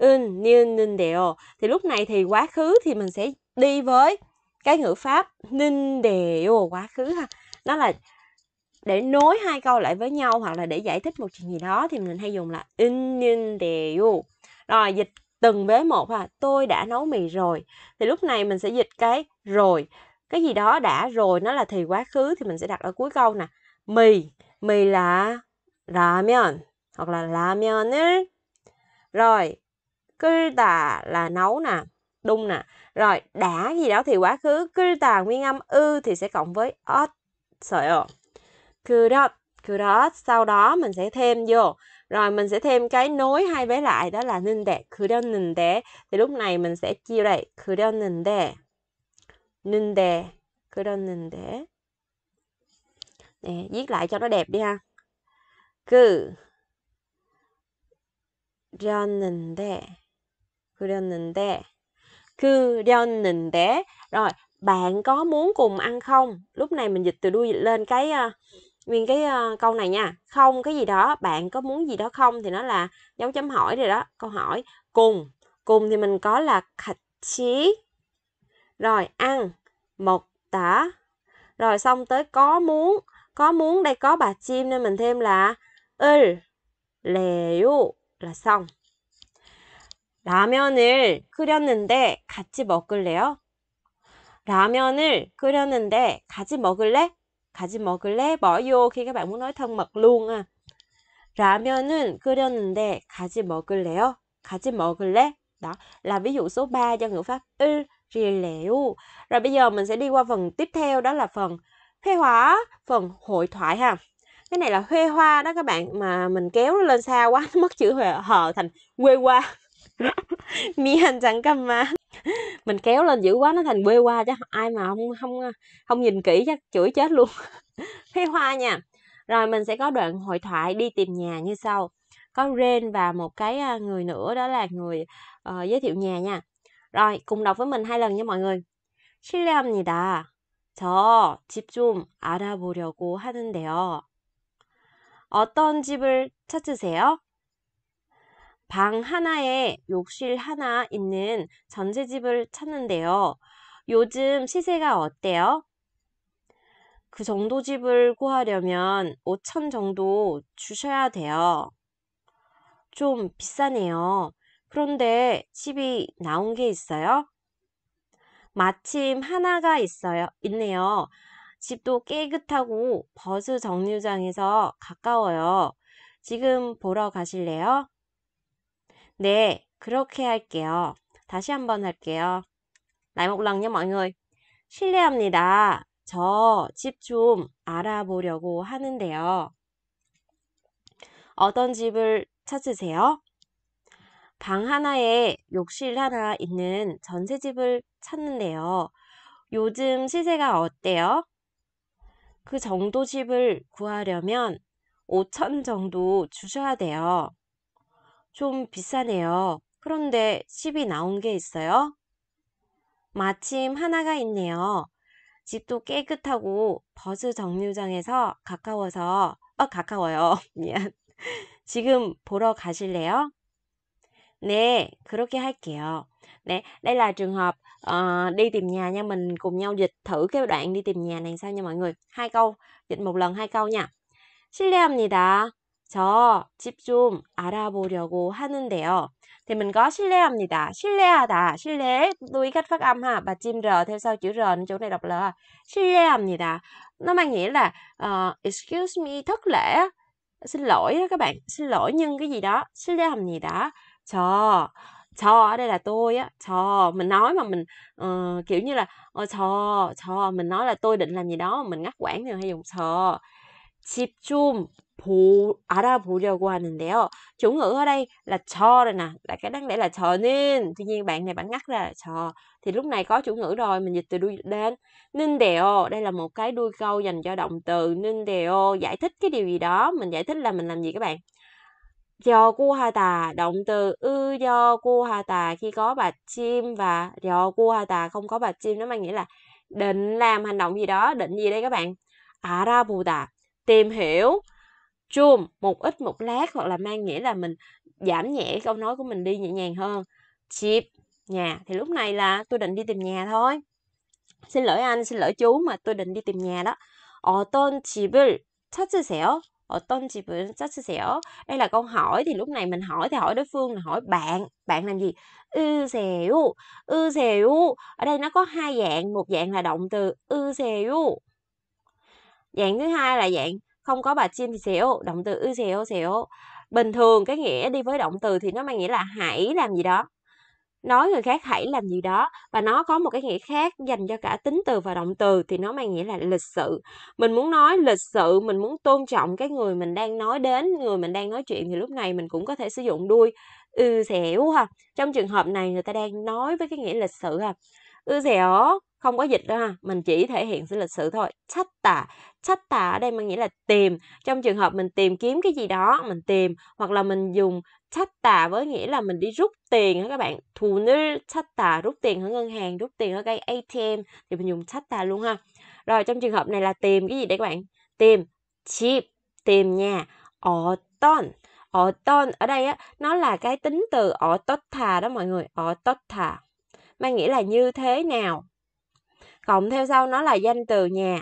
은는데요. Thì lúc này thì quá khứ thì mình sẽ đi với cái ngữ pháp ninh đều quá khứ ha nó là để nối hai câu lại với nhau hoặc là để giải thích một chuyện gì đó thì mình hay dùng là in in đều rồi dịch từng vế một ha tôi đã nấu mì rồi thì lúc này mình sẽ dịch cái rồi cái gì đó đã rồi nó là thì quá khứ thì mình sẽ đặt ở cuối câu nè mì mì là ramen hoặc là ramen ấy. rồi cứ là nấu nè đun nè rồi đã gì đó thì quá khứ cứ nguyên âm ư thì sẽ cộng với ớt sợi ồ could up could up sau đó mình sẽ thêm vô rồi mình sẽ thêm cái nối hai bé lại đó là nên đẻ nên nên đẻ thì lúc này mình sẽ chia đây nên nên đẻ nên đẻ nên nên đẻ nè viết lại cho nó đẹp đi ha cứ 그렸는데 그렸는데 그렸는데 rồi bạn có muốn cùng ăn không lúc này mình dịch từ đuôi dịch lên cái à, nguyên cái uh, câu này nha không cái gì đó bạn có muốn gì đó không thì nó là dấu chấm hỏi rồi đó câu hỏi cùng cùng thì mình có là khạch chí rồi ăn một tả rồi xong tới có muốn có muốn đây có bà chim nên mình thêm là 을 레요 là xong 라면을 끓였는데 같이 먹을래요? 라면을 끓였는데 같이 먹을래? 가지먹을래? 뭐요? khi các bạn muốn nói thân mật luôn à. 라면은 끓였는데 가지 먹을래요? 가지 먹을래? Đó là ví dụ số 3 cho ngữ pháp 을 릴래요. Rồi bây giờ mình sẽ đi qua phần tiếp theo đó là phần huê hóa, phần hội thoại ha. Cái này là huê hoa đó các bạn mà mình kéo nó lên xa quá nó mất chữ hờ thành quê hoa. 미안 잠깐만. mình kéo lên dữ quá nó thành quê hoa chứ ai mà không không không nhìn kỹ chắc chửi chết luôn thấy hoa nha rồi mình sẽ có đoạn hội thoại đi tìm nhà như sau có Ren và một cái à, người nữa đó là người uh, giới thiệu nhà nha rồi cùng đọc với mình hai lần nha mọi người 실례합니다 저집좀 알아보려고 하는데요 어떤 집을 찾으세요? 방 하나에 욕실 하나 있는 전세집을 찾는데요. 요즘 시세가 어때요? 그 정도 집을 구하려면 5천 정도 주셔야 돼요. 좀 비싸네요. 그런데 집이 나온 게 있어요? 마침 하나가 있어요. 있네요. 집도 깨끗하고 버스 정류장에서 가까워요. 지금 보러 가실래요? 네, 그렇게 할게요. 다시 한번 할게요. 날목랑요, mọi 실례합니다. 저 집 좀 알아보려고 하는데요. 어떤 집을 찾으세요? 방 하나에 욕실 하나 있는 전세집을 찾는데요. 요즘 시세가 어때요? 그 정도 집을 구하려면 5천 정도 주셔야 돼요. 좀 비싸네요. 그런데 10이 나온 게 있어요? 마침 하나가 있네요. 집도 깨끗하고 버스 정류장에서 가까워서 어 가까워요. 미안. 지금 보러 가실래요? 네, 그렇게 할게요. Nè, đây là trường hợp uh, đi tìm nhà nha, mình cùng nhau dịch thử cái đoạn đi tìm nhà này sao nha mọi người. Hai câu, dịch một lần hai câu nha. 실례합니다. 저집좀 알아보려고 하는데요. Thì mình có 실례합니다. 실례하다. 실례. Đuôi cách phát âm ha. Bà chim r theo sau chữ r chỗ này đọc l. 실례합니다. Nó mang nghĩa là uh, excuse me thất lễ. Xin lỗi đó các bạn. Xin lỗi nhưng cái gì đó. 실례합니다. 저. 저 ở đây là tôi á. 저. Mình nói mà mình uh, kiểu như là uh, 저. 저. Mình nói là tôi định làm gì đó. Mình ngắt quãng thì hay dùng 저. 집중 보, 알아보려고 하는데요. chủ ngữ ở đây là cho rồi nè, là cái đáng lẽ là cho nên. Tuy nhiên bạn này bạn ngắt ra là cho. Thì lúc này có chủ ngữ rồi, mình dịch từ đuôi đến. Nên đèo, đây là một cái đuôi câu dành cho động từ. Nên đèo, giải thích cái điều gì đó. Mình giải thích là mình làm gì các bạn? Do cua hà tà, động từ ư do cua hà tà khi có bạch chim và do cua hà tà không có bạch chim. Nó mang nghĩa là định làm hành động gì đó, định gì đây các bạn? Arabuta, tìm hiểu chum một ít một lát hoặc là mang nghĩa là mình giảm nhẹ câu nói của mình đi nhẹ nhàng hơn chip nhà thì lúc này là tôi định đi tìm nhà thôi xin lỗi anh xin lỗi chú mà tôi định đi tìm nhà đó 어떤 집을 찾으세요? 어떤 집을 찾으세요? Đây là câu hỏi thì lúc này mình hỏi thì hỏi đối phương là hỏi bạn, bạn làm gì? 으세요. 으세요. Ở đây nó có hai dạng, một dạng là động từ 으세요. Dạng thứ hai là dạng không có bà chim thì 받침이세요 động từ ư 으세요 세요 bình thường cái nghĩa đi với động từ thì nó mang nghĩa là hãy làm gì đó nói người khác hãy làm gì đó và nó có một cái nghĩa khác dành cho cả tính từ và động từ thì nó mang nghĩa là lịch sự mình muốn nói lịch sự mình muốn tôn trọng cái người mình đang nói đến người mình đang nói chuyện thì lúc này mình cũng có thể sử dụng đuôi ư xẻo ha trong trường hợp này người ta đang nói với cái nghĩa lịch sự ha ư xẻo không có dịch đó ha mình chỉ thể hiện sự lịch sử thôi sách tả sách tả ở đây mang nghĩa là tìm trong trường hợp mình tìm kiếm cái gì đó mình tìm hoặc là mình dùng sách tả với nghĩa là mình đi rút tiền hả các bạn thu nữ sách tả rút tiền ở ngân hàng rút tiền ở cái atm thì mình dùng sách tả luôn ha rồi trong trường hợp này là tìm cái gì đấy các bạn tìm chip tìm nhà ở ton ở ton ở đây á nó là cái tính từ ở tốt thà đó mọi người ở tốt thà mang nghĩa là như thế nào cộng theo sau nó là danh từ nhà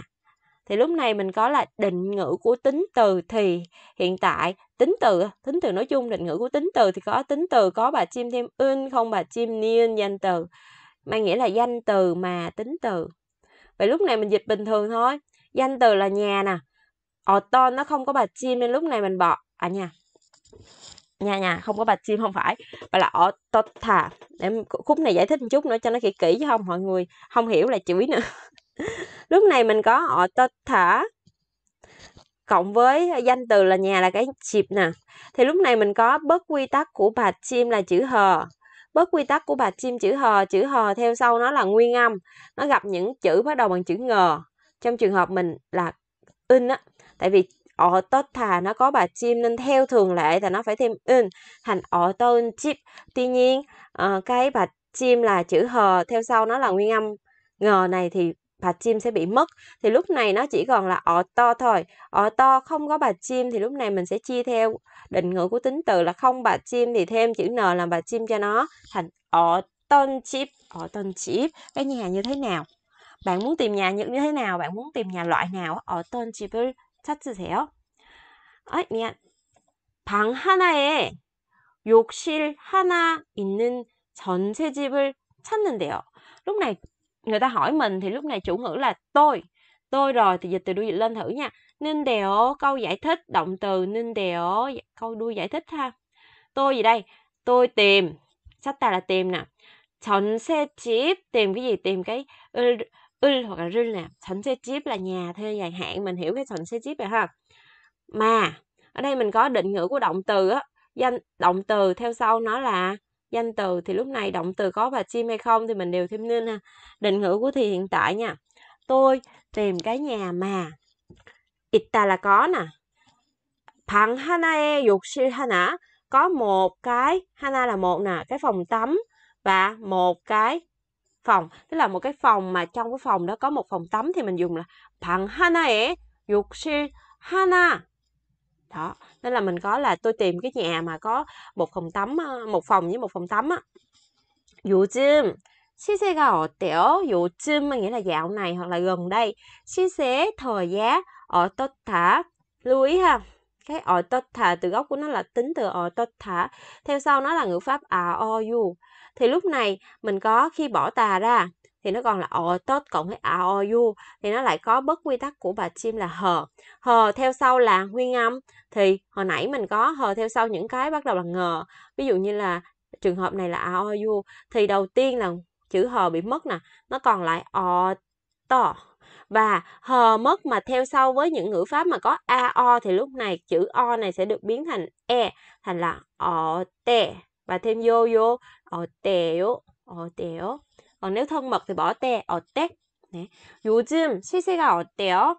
thì lúc này mình có là định ngữ của tính từ thì hiện tại tính từ tính từ nói chung định ngữ của tính từ thì có tính từ có bà chim thêm in không bà chim niên danh từ mang nghĩa là danh từ mà tính từ vậy lúc này mình dịch bình thường thôi danh từ là nhà nè ở to nó không có bà chim nên lúc này mình bỏ à nha nha nha không có bạch chim không phải mà là ở thà em khúc này giải thích một chút nữa cho nó kỹ kỹ chứ không mọi người không hiểu là chửi nữa lúc này mình có ở thả cộng với danh từ là nhà là cái chịp nè thì lúc này mình có bất quy tắc của bạch chim là chữ hờ bất quy tắc của bạch chim chữ hờ chữ hờ theo sau nó là nguyên âm nó gặp những chữ bắt đầu bằng chữ ngờ trong trường hợp mình là in á tại vì ở auto thà nó có bà chim nên theo thường lệ thì nó phải thêm in thành ở in chip tuy nhiên ờ, cái bà chim là chữ hờ theo sau nó là nguyên âm ngờ này thì bà chim sẽ bị mất thì lúc này nó chỉ còn là ở to thôi ở to không có bà chim thì lúc này mình sẽ chia theo định ngữ của tính từ là không bà chim thì thêm chữ n làm bà chim cho nó thành ở ton chip ở ton chip cái nhà như thế nào bạn muốn tìm nhà như thế nào bạn muốn tìm nhà loại nào ở ton chip 찾으세요. 아, 미안. 방 하나에 욕실 하나 있는 전세 집을 찾는데요. Lúc này người ta hỏi mình thì lúc này chủ ngữ là tôi. Tôi rồi thì dịch từ đuôi dịch lên thử nha. Nên đèo câu giải thích động từ nên đèo câu đuôi giải thích ha. Tôi gì đây? Tôi tìm. Sách ta là tìm nè. 전세 집 tìm cái gì? Tìm cái ừ, ul hoặc là rul nè thẩm xe chip là nhà thuê dài hạn mình hiểu cái thẩm xe chip rồi ha mà ở đây mình có định ngữ của động từ á danh động từ theo sau nó là danh từ thì lúc này động từ có và chim hay không thì mình đều thêm nên ha định ngữ của thì hiện tại nha tôi tìm cái nhà mà Ít ta là có nè bằng hanae yuksil hana có một cái hana là một nè cái phòng tắm và một cái phòng tức là một cái phòng mà trong cái phòng đó có một phòng tắm thì mình dùng là bằng hanae yuksil hana đó nên là mình có là tôi tìm cái nhà mà có một phòng tắm ờ, một phòng với một phòng tắm á 요즘 시세가 어때요? 요즘은 nghĩa là dạo này hoặc là gần đây. 시세 thời giá 어떻다. Lưu ý ha. Cái 어떻다 từ gốc của nó là tính từ 어떻다. Theo sau nó là ngữ pháp 아어유. À, thì lúc này mình có khi bỏ tà ra thì nó còn là o tốt cộng với a o u thì nó lại có bất quy tắc của bà chim là hờ hờ theo sau là nguyên âm thì hồi nãy mình có hờ theo sau những cái bắt đầu là ngờ ví dụ như là trường hợp này là a o u thì đầu tiên là chữ hờ bị mất nè nó còn lại o to và hờ mất mà theo sau với những ngữ pháp mà có a o thì lúc này chữ o này sẽ được biến thành e thành là o te và thêm vô vô ở ở 어때요? Còn nếu thân mật thì bỏ te 어때? Ờ, 네. 요즘 시세가 어때요?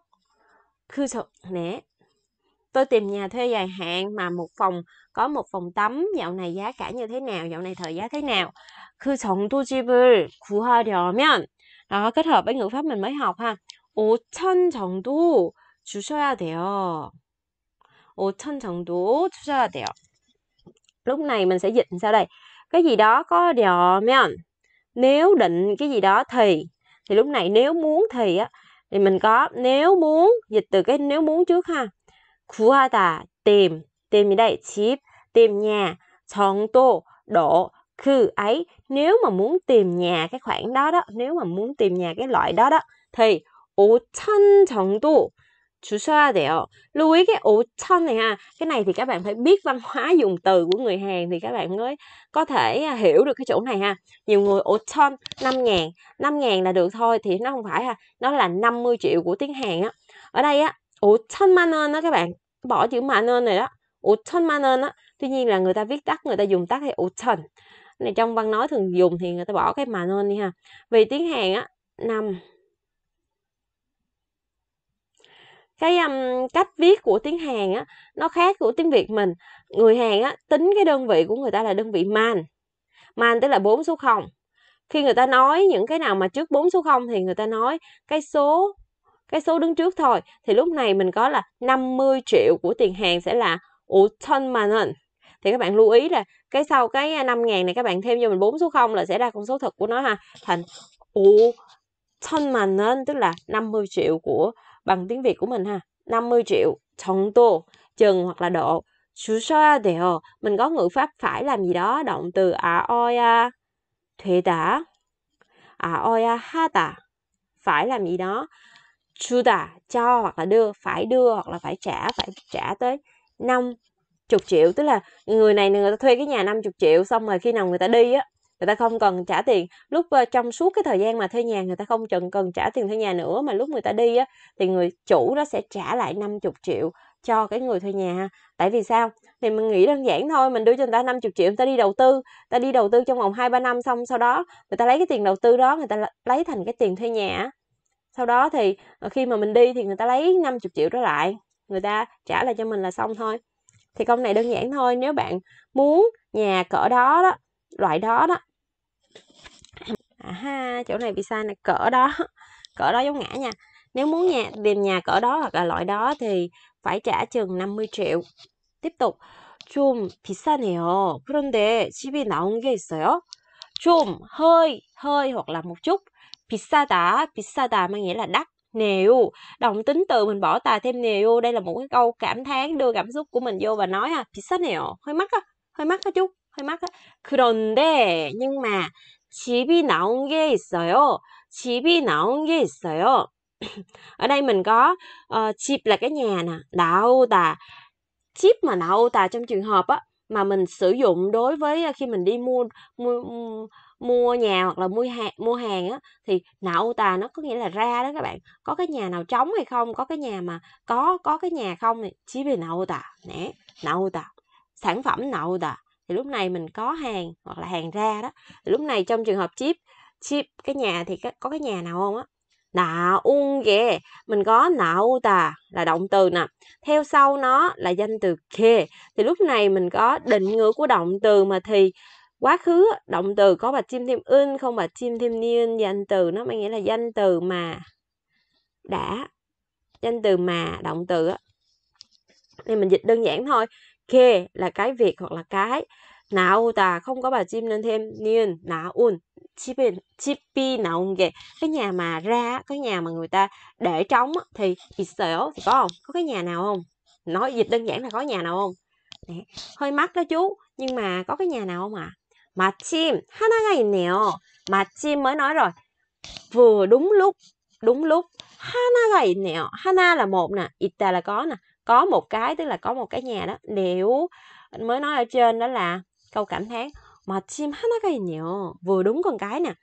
그저 nè. Tôi tìm nhà thuê dài hạn mà một phòng có một phòng tắm dạo này giá cả như thế nào, dạo này thời giá thế nào. 그 정도 집을 구하려면 đó kết hợp với ngữ pháp mình mới học ha. 5천 정도 주셔야 돼요. 5천 정도 주셔야 돼요 lúc này mình sẽ dịch sao đây cái gì đó có đò men nếu định cái gì đó thì thì lúc này nếu muốn thì á thì mình có nếu muốn dịch từ cái nếu muốn trước ha 구하다 tìm tìm gì đây chip tìm nhà chọn tô độ khư ấy nếu mà muốn tìm nhà cái khoảng đó đó nếu mà muốn tìm nhà cái loại đó đó thì 5천 정도 주셔야 돼요. Lưu ý cái ủ thân này ha, cái này thì các bạn phải biết văn hóa dùng từ của người Hàn thì các bạn mới có thể à, hiểu được cái chỗ này ha. Nhiều người ủ thân năm ngàn, năm ngàn là được thôi thì nó không phải ha, nó là 50 triệu của tiếng Hàn á. Ở đây á, ủ thân man ơn đó các bạn, bỏ chữ man này đó, ủ thân man á, tuy nhiên là người ta viết tắt, người ta dùng tắt hay ủ thân. Này trong văn nói thường dùng thì người ta bỏ cái man đi ha. Vì tiếng Hàn á, năm cái um, cách viết của tiếng Hàn á nó khác của tiếng Việt mình người Hàn á tính cái đơn vị của người ta là đơn vị man man tức là bốn số không khi người ta nói những cái nào mà trước bốn số không thì người ta nói cái số cái số đứng trước thôi thì lúc này mình có là 50 triệu của tiền hàng sẽ là Utonmanen thì các bạn lưu ý là cái sau cái 5 à, ngàn này các bạn thêm cho mình bốn số 0 là sẽ ra con số thật của nó ha thành Utonmanen tức là 50 triệu của bằng tiếng Việt của mình ha 50 triệu 정도 chừng hoặc là độ chú sao để mình có ngữ pháp phải làm gì đó động từ à oi a thuế đã à oi a ha đã phải làm gì đó chú đã cho hoặc là đưa phải đưa hoặc là phải trả phải trả tới năm chục triệu tức là người này người ta thuê cái nhà 50 triệu xong rồi khi nào người ta đi á người ta không cần trả tiền lúc ờ, trong suốt cái thời gian mà thuê nhà người ta không cần cần trả tiền thuê nhà nữa mà lúc người ta đi á thì người chủ đó sẽ trả lại 50 triệu cho cái người thuê nhà tại vì sao thì mình nghĩ đơn giản thôi mình đưa cho người ta 50 triệu người ta đi đầu tư người ta đi đầu tư trong vòng hai ba năm xong sau đó người ta lấy cái tiền đầu tư đó người ta lấy thành cái tiền thuê nhà sau đó thì ờ, khi mà mình đi thì người ta lấy 50 triệu đó lại người ta trả lại cho mình là xong thôi thì công này đơn giản thôi nếu bạn muốn nhà cỡ đó đó loại đó đó à ha chỗ này bị sai này cỡ đó cỡ đó giống ngã nha nếu muốn nhà tìm nhà cỡ đó hoặc là loại đó thì phải trả chừng 50 triệu tiếp tục 좀 비싸네요 그런데 집이 나온 게 있어요 좀 hơi hơi hoặc là một chút pizza 비싸다 mang nghĩa là đắt nèo động tính từ mình bỏ tà thêm nèo đây là một cái câu cảm thán đưa cảm xúc của mình vô và nói ha pizza nèo hơi mắc á hơi mắc á chút hơi mắc á 그런데 nhưng mà 집이 나온 게 있어요. 집이 나온 게 있어요. Ở đây mình có uh, là cái nhà nè, tà Chip mà tà trong trường hợp á mà mình sử dụng đối với ờ, khi mình đi mua mua mua nhà hoặc là mua hàng mua hàng á thì nạo tà nó có nghĩa là ra đó các bạn có cái nhà nào trống hay không có cái nhà mà có có cái nhà không thì chỉ vì nạo tà nè nạo tà sản phẩm nạo tà thì lúc này mình có hàng hoặc là hàng ra đó thì lúc này trong trường hợp chip chip cái nhà thì có cái nhà nào không á nạo un ghê mình có nạo tà là động từ nè theo sau nó là danh từ kê thì lúc này mình có định ngữ của động từ mà thì quá khứ động từ có bạch chim thêm in không bạch chim thêm niên danh từ nó mang nghĩa là danh từ mà đã danh từ mà động từ á nên mình dịch đơn giản thôi ke là cái việc hoặc là cái nào ta không có bà chim nên thêm niên nào un chipi chipi nào kìa cái nhà mà ra cái nhà mà người ta để trống thì itself thì có không có cái nhà nào không nói dịch đơn giản là có nhà nào không Nè, hơi mắc đó chú nhưng mà có cái nhà nào không ạ mà chim hana ngày nèo mà chim mới nói rồi vừa đúng lúc đúng lúc hana ngày nèo hana là một nè ita là có nè có một cái tức là có một cái nhà đó nếu mới nói ở trên đó là câu cảm thán mà chim nó 하나가 nhiều vừa đúng con cái nè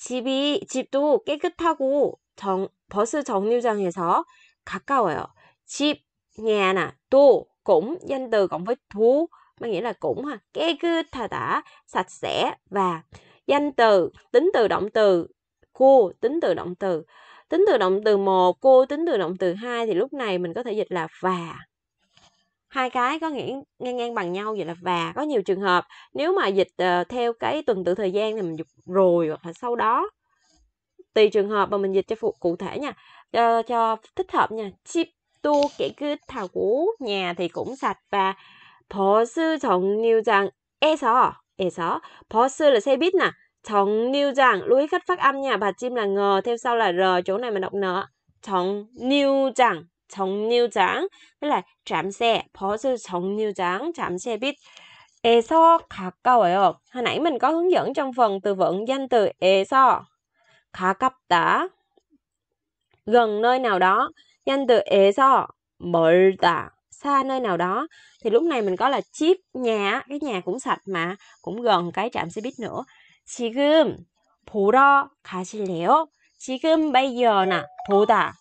집이 집도 깨끗하고 정, 버스 정류장에서 가까워요 집 nhà nè 또 cũng danh từ cộng với thú mà nghĩa là cũng ha 깨끗하다 sạch sẽ và danh từ tính từ động từ cô tính từ động từ tính từ động từ một cô tính từ động từ hai thì lúc này mình có thể dịch là và hai cái có nghĩa ngang ngang bằng nhau vậy là và có nhiều trường hợp nếu mà dịch uh, theo cái tuần tự thời gian thì mình dịch rồi hoặc là sau đó tùy trường hợp mà mình dịch cho phụ cụ thể nha cho, cho thích hợp nha chip tu kể cứ thảo cũ nhà thì cũng sạch và phó sư trọng nhiều rằng e só e só phó sư là xe buýt nè thống niu rằng lưu ý cách phát âm nha bà chim là ngờ theo sau là r chỗ này mình đọc n thống niu rằng thống niu rằng tức là trạm xe 버스 정류 장 trạm xe so buýt ấy 가까워요 hồi nãy mình có hướng dẫn trong phần từ vựng danh từ so khá cấp 가깝다 gần nơi nào đó danh từ so mở 멀다 xa nơi nào đó thì lúc này mình có là chip nhà cái nhà cũng sạch mà cũng gần cái trạm xe buýt nữa 지금 보러 가실래요? 지금 bây 보다.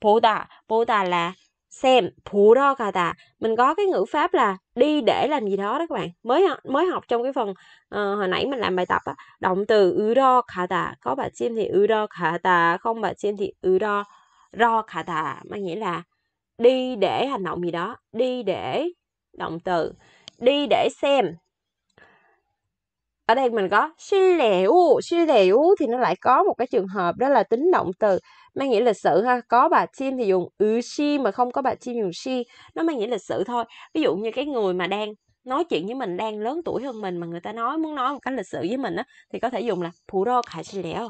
보다, 보다 là xem, 보러 가다. Mình có cái ngữ pháp là đi để làm gì đó đó các bạn. Mới mới học trong cái phần uh, ờ, hồi nãy mình làm bài tập á, động từ 으러 가다. Có bà chim thì 으러 가다, không bà chim thì 으러 ro 가다. Mà nghĩa là đi để hành động gì đó, đi để động từ, đi để xem, ở đây mình có suy lẻo suy lẻo thì nó lại có một cái trường hợp đó là tính động từ mang nghĩa lịch sử ha có bà chim thì dùng ứ si mà không có bà chim dùng si nó mang nghĩa lịch sử thôi ví dụ như cái người mà đang nói chuyện với mình đang lớn tuổi hơn mình mà người ta nói muốn nói một cách lịch sử với mình á thì có thể dùng là phụ đô khải suy lẻo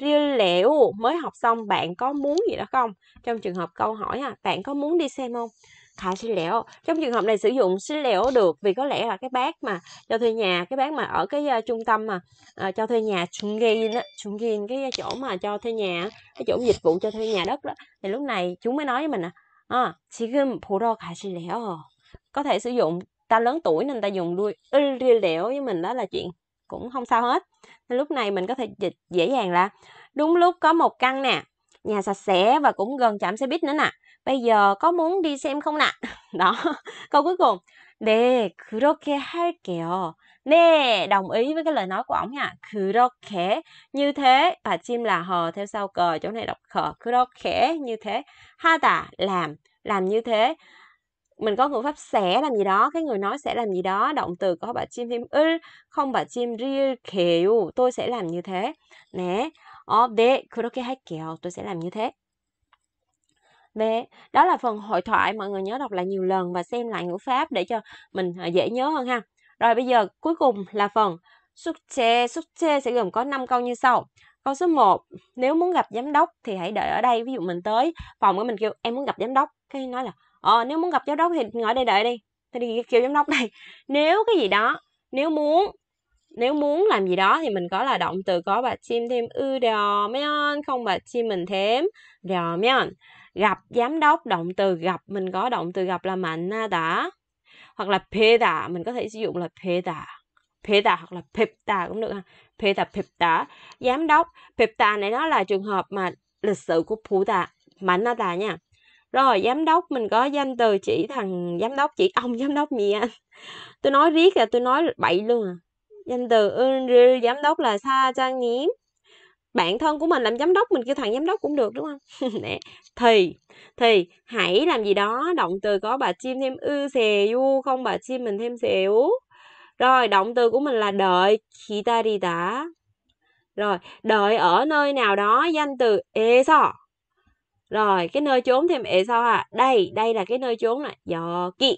riêng lẻo mới học xong bạn có muốn gì đó không trong trường hợp câu hỏi à bạn có muốn đi xem không thả xin lẻo trong trường hợp này sử dụng xin lẻo được vì có lẽ là cái bác mà cho thuê nhà cái bác mà ở cái uh, trung tâm mà uh, cho thuê nhà Chungin á Chungin cái chỗ mà cho thuê nhà cái chỗ dịch vụ cho thuê nhà đất đó thì lúc này chúng mới nói với mình à à 지금 보러 lẻo có thể sử dụng ta lớn tuổi nên ta dùng đuôi ư lẻo với mình đó là chuyện cũng không sao hết nên lúc này mình có thể dịch dễ dàng là đúng lúc có một căn nè nhà sạch sẽ và cũng gần trạm xe buýt nữa nè bây giờ có muốn đi xem không nè đó câu cuối cùng 네 그렇게 할게요 네 đồng ý với cái lời nói của ông nha 그렇게 như thế bà chim là hờ theo sau cờ chỗ này đọc khờ 그렇게 như thế 하다 làm làm như thế mình có ngữ pháp sẽ làm gì đó cái người nói sẽ làm gì đó động từ có bà chim thêm ư không bà chim riêng kiểu tôi sẽ làm như thế nè 어, 네, 그렇게 할게요. tôi sẽ làm như thế. B. Đó là phần hội thoại mọi người nhớ đọc lại nhiều lần và xem lại ngữ pháp để cho mình à, dễ nhớ hơn ha. Rồi bây giờ cuối cùng là phần sukche. Sukche sẽ gồm có 5 câu như sau. Câu số 1, nếu muốn gặp giám đốc thì hãy đợi ở đây. Ví dụ mình tới phòng của mình kêu em muốn gặp giám đốc. Cái nói là ờ, nếu muốn gặp giám đốc thì ngồi đây đợi đi. Thì đi kêu giám đốc đây. Nếu cái gì đó, nếu muốn nếu muốn làm gì đó thì mình có là động từ có và chim thêm ư đò meon không và chim mình thêm đò meon gặp giám đốc động từ gặp mình có động từ gặp là manada hoặc là peda mình có thể sử dụng là peda peda hoặc là pepta cũng được ha peda pepta giám đốc pepta này nó là trường hợp mà lịch sử của puta manada nha rồi giám đốc mình có danh từ chỉ thằng giám đốc chỉ ông giám đốc gì anh tôi nói riết là tôi nói bậy luôn à danh từ giám đốc là sa trang nhiễm bản thân của mình làm giám đốc mình kêu thằng giám đốc cũng được đúng không thì thì hãy làm gì đó động từ có bà chim thêm ư xè u không bà chim mình thêm xè rồi động từ của mình là đợi khi ta đi tả rồi đợi ở nơi nào đó danh từ e so rồi cái nơi trốn thêm e so à đây đây là cái nơi trốn này do kỵ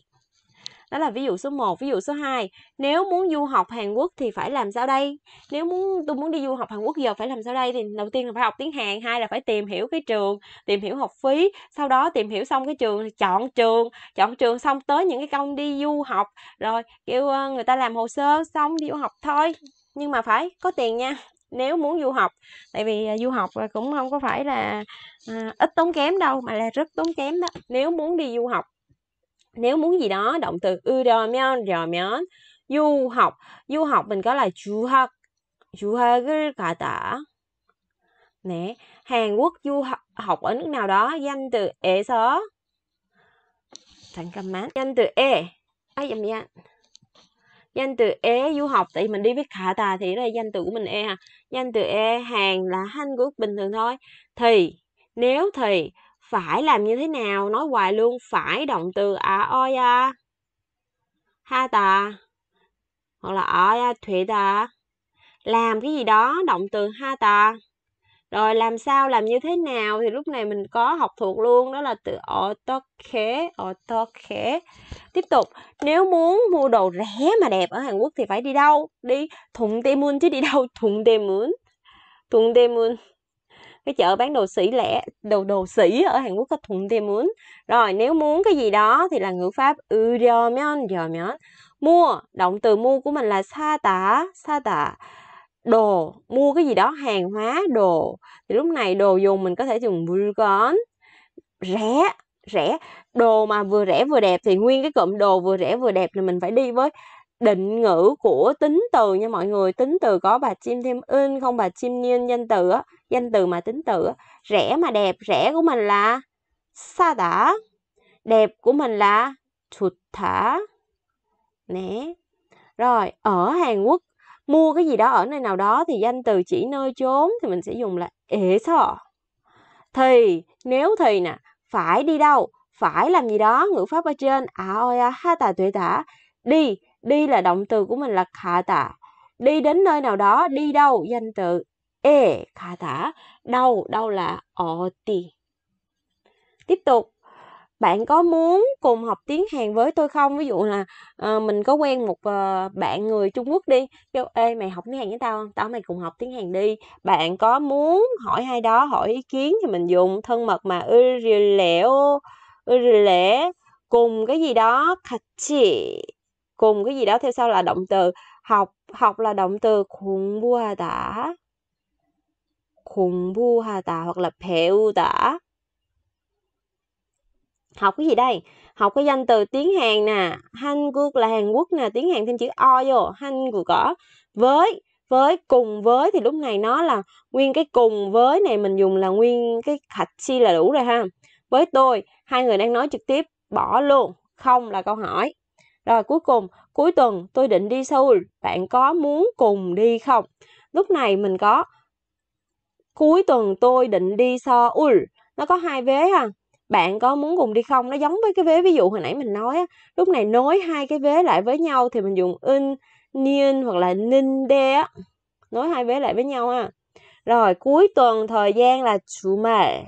đó là ví dụ số 1, ví dụ số 2. Nếu muốn du học Hàn Quốc thì phải làm sao đây? Nếu muốn tôi muốn đi du học Hàn Quốc giờ phải làm sao đây? Thì đầu tiên là phải học tiếng Hàn, hai là phải tìm hiểu cái trường, tìm hiểu học phí, sau đó tìm hiểu xong cái trường chọn trường, chọn trường xong tới những cái công đi du học rồi kêu ờ, người ta làm hồ sơ xong đi du học thôi. Nhưng mà phải có tiền nha nếu muốn du học tại vì ờ, du học cũng không có phải là à, ít tốn kém đâu mà là rất tốn kém đó nếu muốn đi du học nếu muốn gì đó động từ 으려면 려면 du học du học mình có là du học du học cả tả nè Hàn Quốc du học, học ở nước nào đó danh từ e thành sớ 잠깐만 danh từ e ai dầm nha dạ. danh từ e du học thì mình đi với khả tà thì đây danh từ của mình e ha danh từ e hàng là Hàn Quốc bình thường thôi thì nếu thì phải làm như thế nào nói hoài luôn phải động từ à oi à ha ta hoặc là oi à, à thủy ta làm cái gì đó động từ ha ta rồi làm sao làm như thế nào thì lúc này mình có học thuộc luôn đó là từ otoke otoke tiếp tục nếu muốn mua đồ rẻ mà đẹp ở Hàn Quốc thì phải đi đâu đi thùng tê môn chứ đi đâu thùng tê môn thùng tê cái chợ bán đồ sỉ lẻ đồ đồ sỉ ở Hàn Quốc có thùng tiêm muốn rồi nếu muốn cái gì đó thì là ngữ pháp udyeomyeon yeomyeon mua động từ mua của mình là sa tả sa tả đồ mua cái gì đó hàng hóa đồ thì lúc này đồ dùng mình có thể dùng 물건 rẻ rẻ đồ mà vừa rẻ vừa đẹp thì nguyên cái cụm đồ vừa rẻ vừa đẹp là mình phải đi với định ngữ của tính từ nha mọi người tính từ có bà chim thêm in không bà chim niên danh từ á danh từ mà tính từ á rẻ mà đẹp rẻ của mình là sa đã đẹp của mình là chuột thả nè rồi ở Hàn Quốc mua cái gì đó ở nơi nào đó thì danh từ chỉ nơi chốn thì mình sẽ dùng là ế sò thì nếu thì nè phải đi đâu phải làm gì đó ngữ pháp ở trên à ôi ha tà tuệ tả đi đi là động từ của mình là khả tả đi đến nơi nào đó đi đâu danh từ e khả tả đâu đâu là o ti tiếp tục bạn có muốn cùng học tiếng Hàn với tôi không? Ví dụ là uh, mình có quen một uh, bạn người Trung Quốc đi, kêu ê mày học tiếng Hàn với tao không? Tao mày cùng học tiếng Hàn đi. Bạn có muốn hỏi hai đó hỏi ý kiến thì mình dùng thân mật mà ư lẻ cùng cái gì đó chị cùng cái gì đó theo sau là động từ học học là động từ khủng bu hà tả khủng bu hà tả hoặc là phèo tả học cái gì đây học cái danh từ tiếng hàn nè hàn quốc là hàn quốc nè tiếng hàn thêm chữ o vô hàn quốc có với với cùng với thì lúc này nó là nguyên cái cùng với này mình dùng là nguyên cái hạch si là đủ rồi ha với tôi hai người đang nói trực tiếp bỏ luôn không là câu hỏi rồi cuối cùng, cuối tuần tôi định đi Seoul, bạn có muốn cùng đi không? Lúc này mình có cuối tuần tôi định đi Seoul, nó có hai vế ha. À. Bạn có muốn cùng đi không? Nó giống với cái vế ví dụ hồi nãy mình nói á. Lúc này nối hai cái vế lại với nhau thì mình dùng in, niên hoặc là ninh đe á. Nối hai vế lại với nhau ha. Rồi cuối tuần thời gian là chủ mày.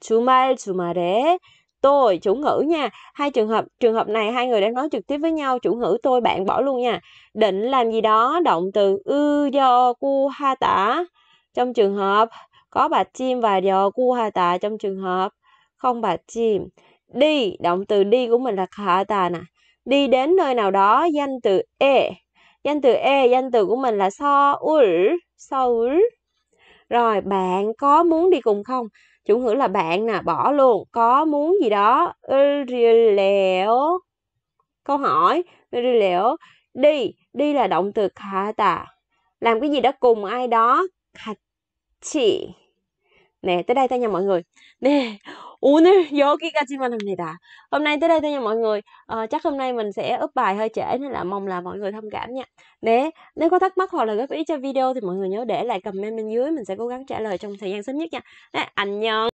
주말 đấy tôi chủ ngữ nha hai trường hợp trường hợp này hai người đang nói trực tiếp với nhau chủ ngữ tôi bạn bỏ luôn nha định làm gì đó động từ ư do cu ha tả trong trường hợp có bạch chim và do cu ha tả trong trường hợp không bạch chim đi động từ đi của mình là hạ tà nè đi đến nơi nào đó danh từ e danh từ e danh từ của mình là so ur so ur rồi bạn có muốn đi cùng không chủ ngữ là bạn nè bỏ luôn có muốn gì đó liệu câu hỏi liệu đi đi là động từ tà làm cái gì đó cùng ai đó chị nè tới đây ta nha mọi người nè 오늘 여기까지만 합니다. Hôm nay tới đây thôi nha mọi người. À, chắc hôm nay mình sẽ up bài hơi trễ nên là mong là mọi người thông cảm nha. Để nếu có thắc mắc hoặc là góp ý cho video thì mọi người nhớ để lại comment bên dưới mình sẽ cố gắng trả lời trong thời gian sớm nhất nha. Đấy, anh nhân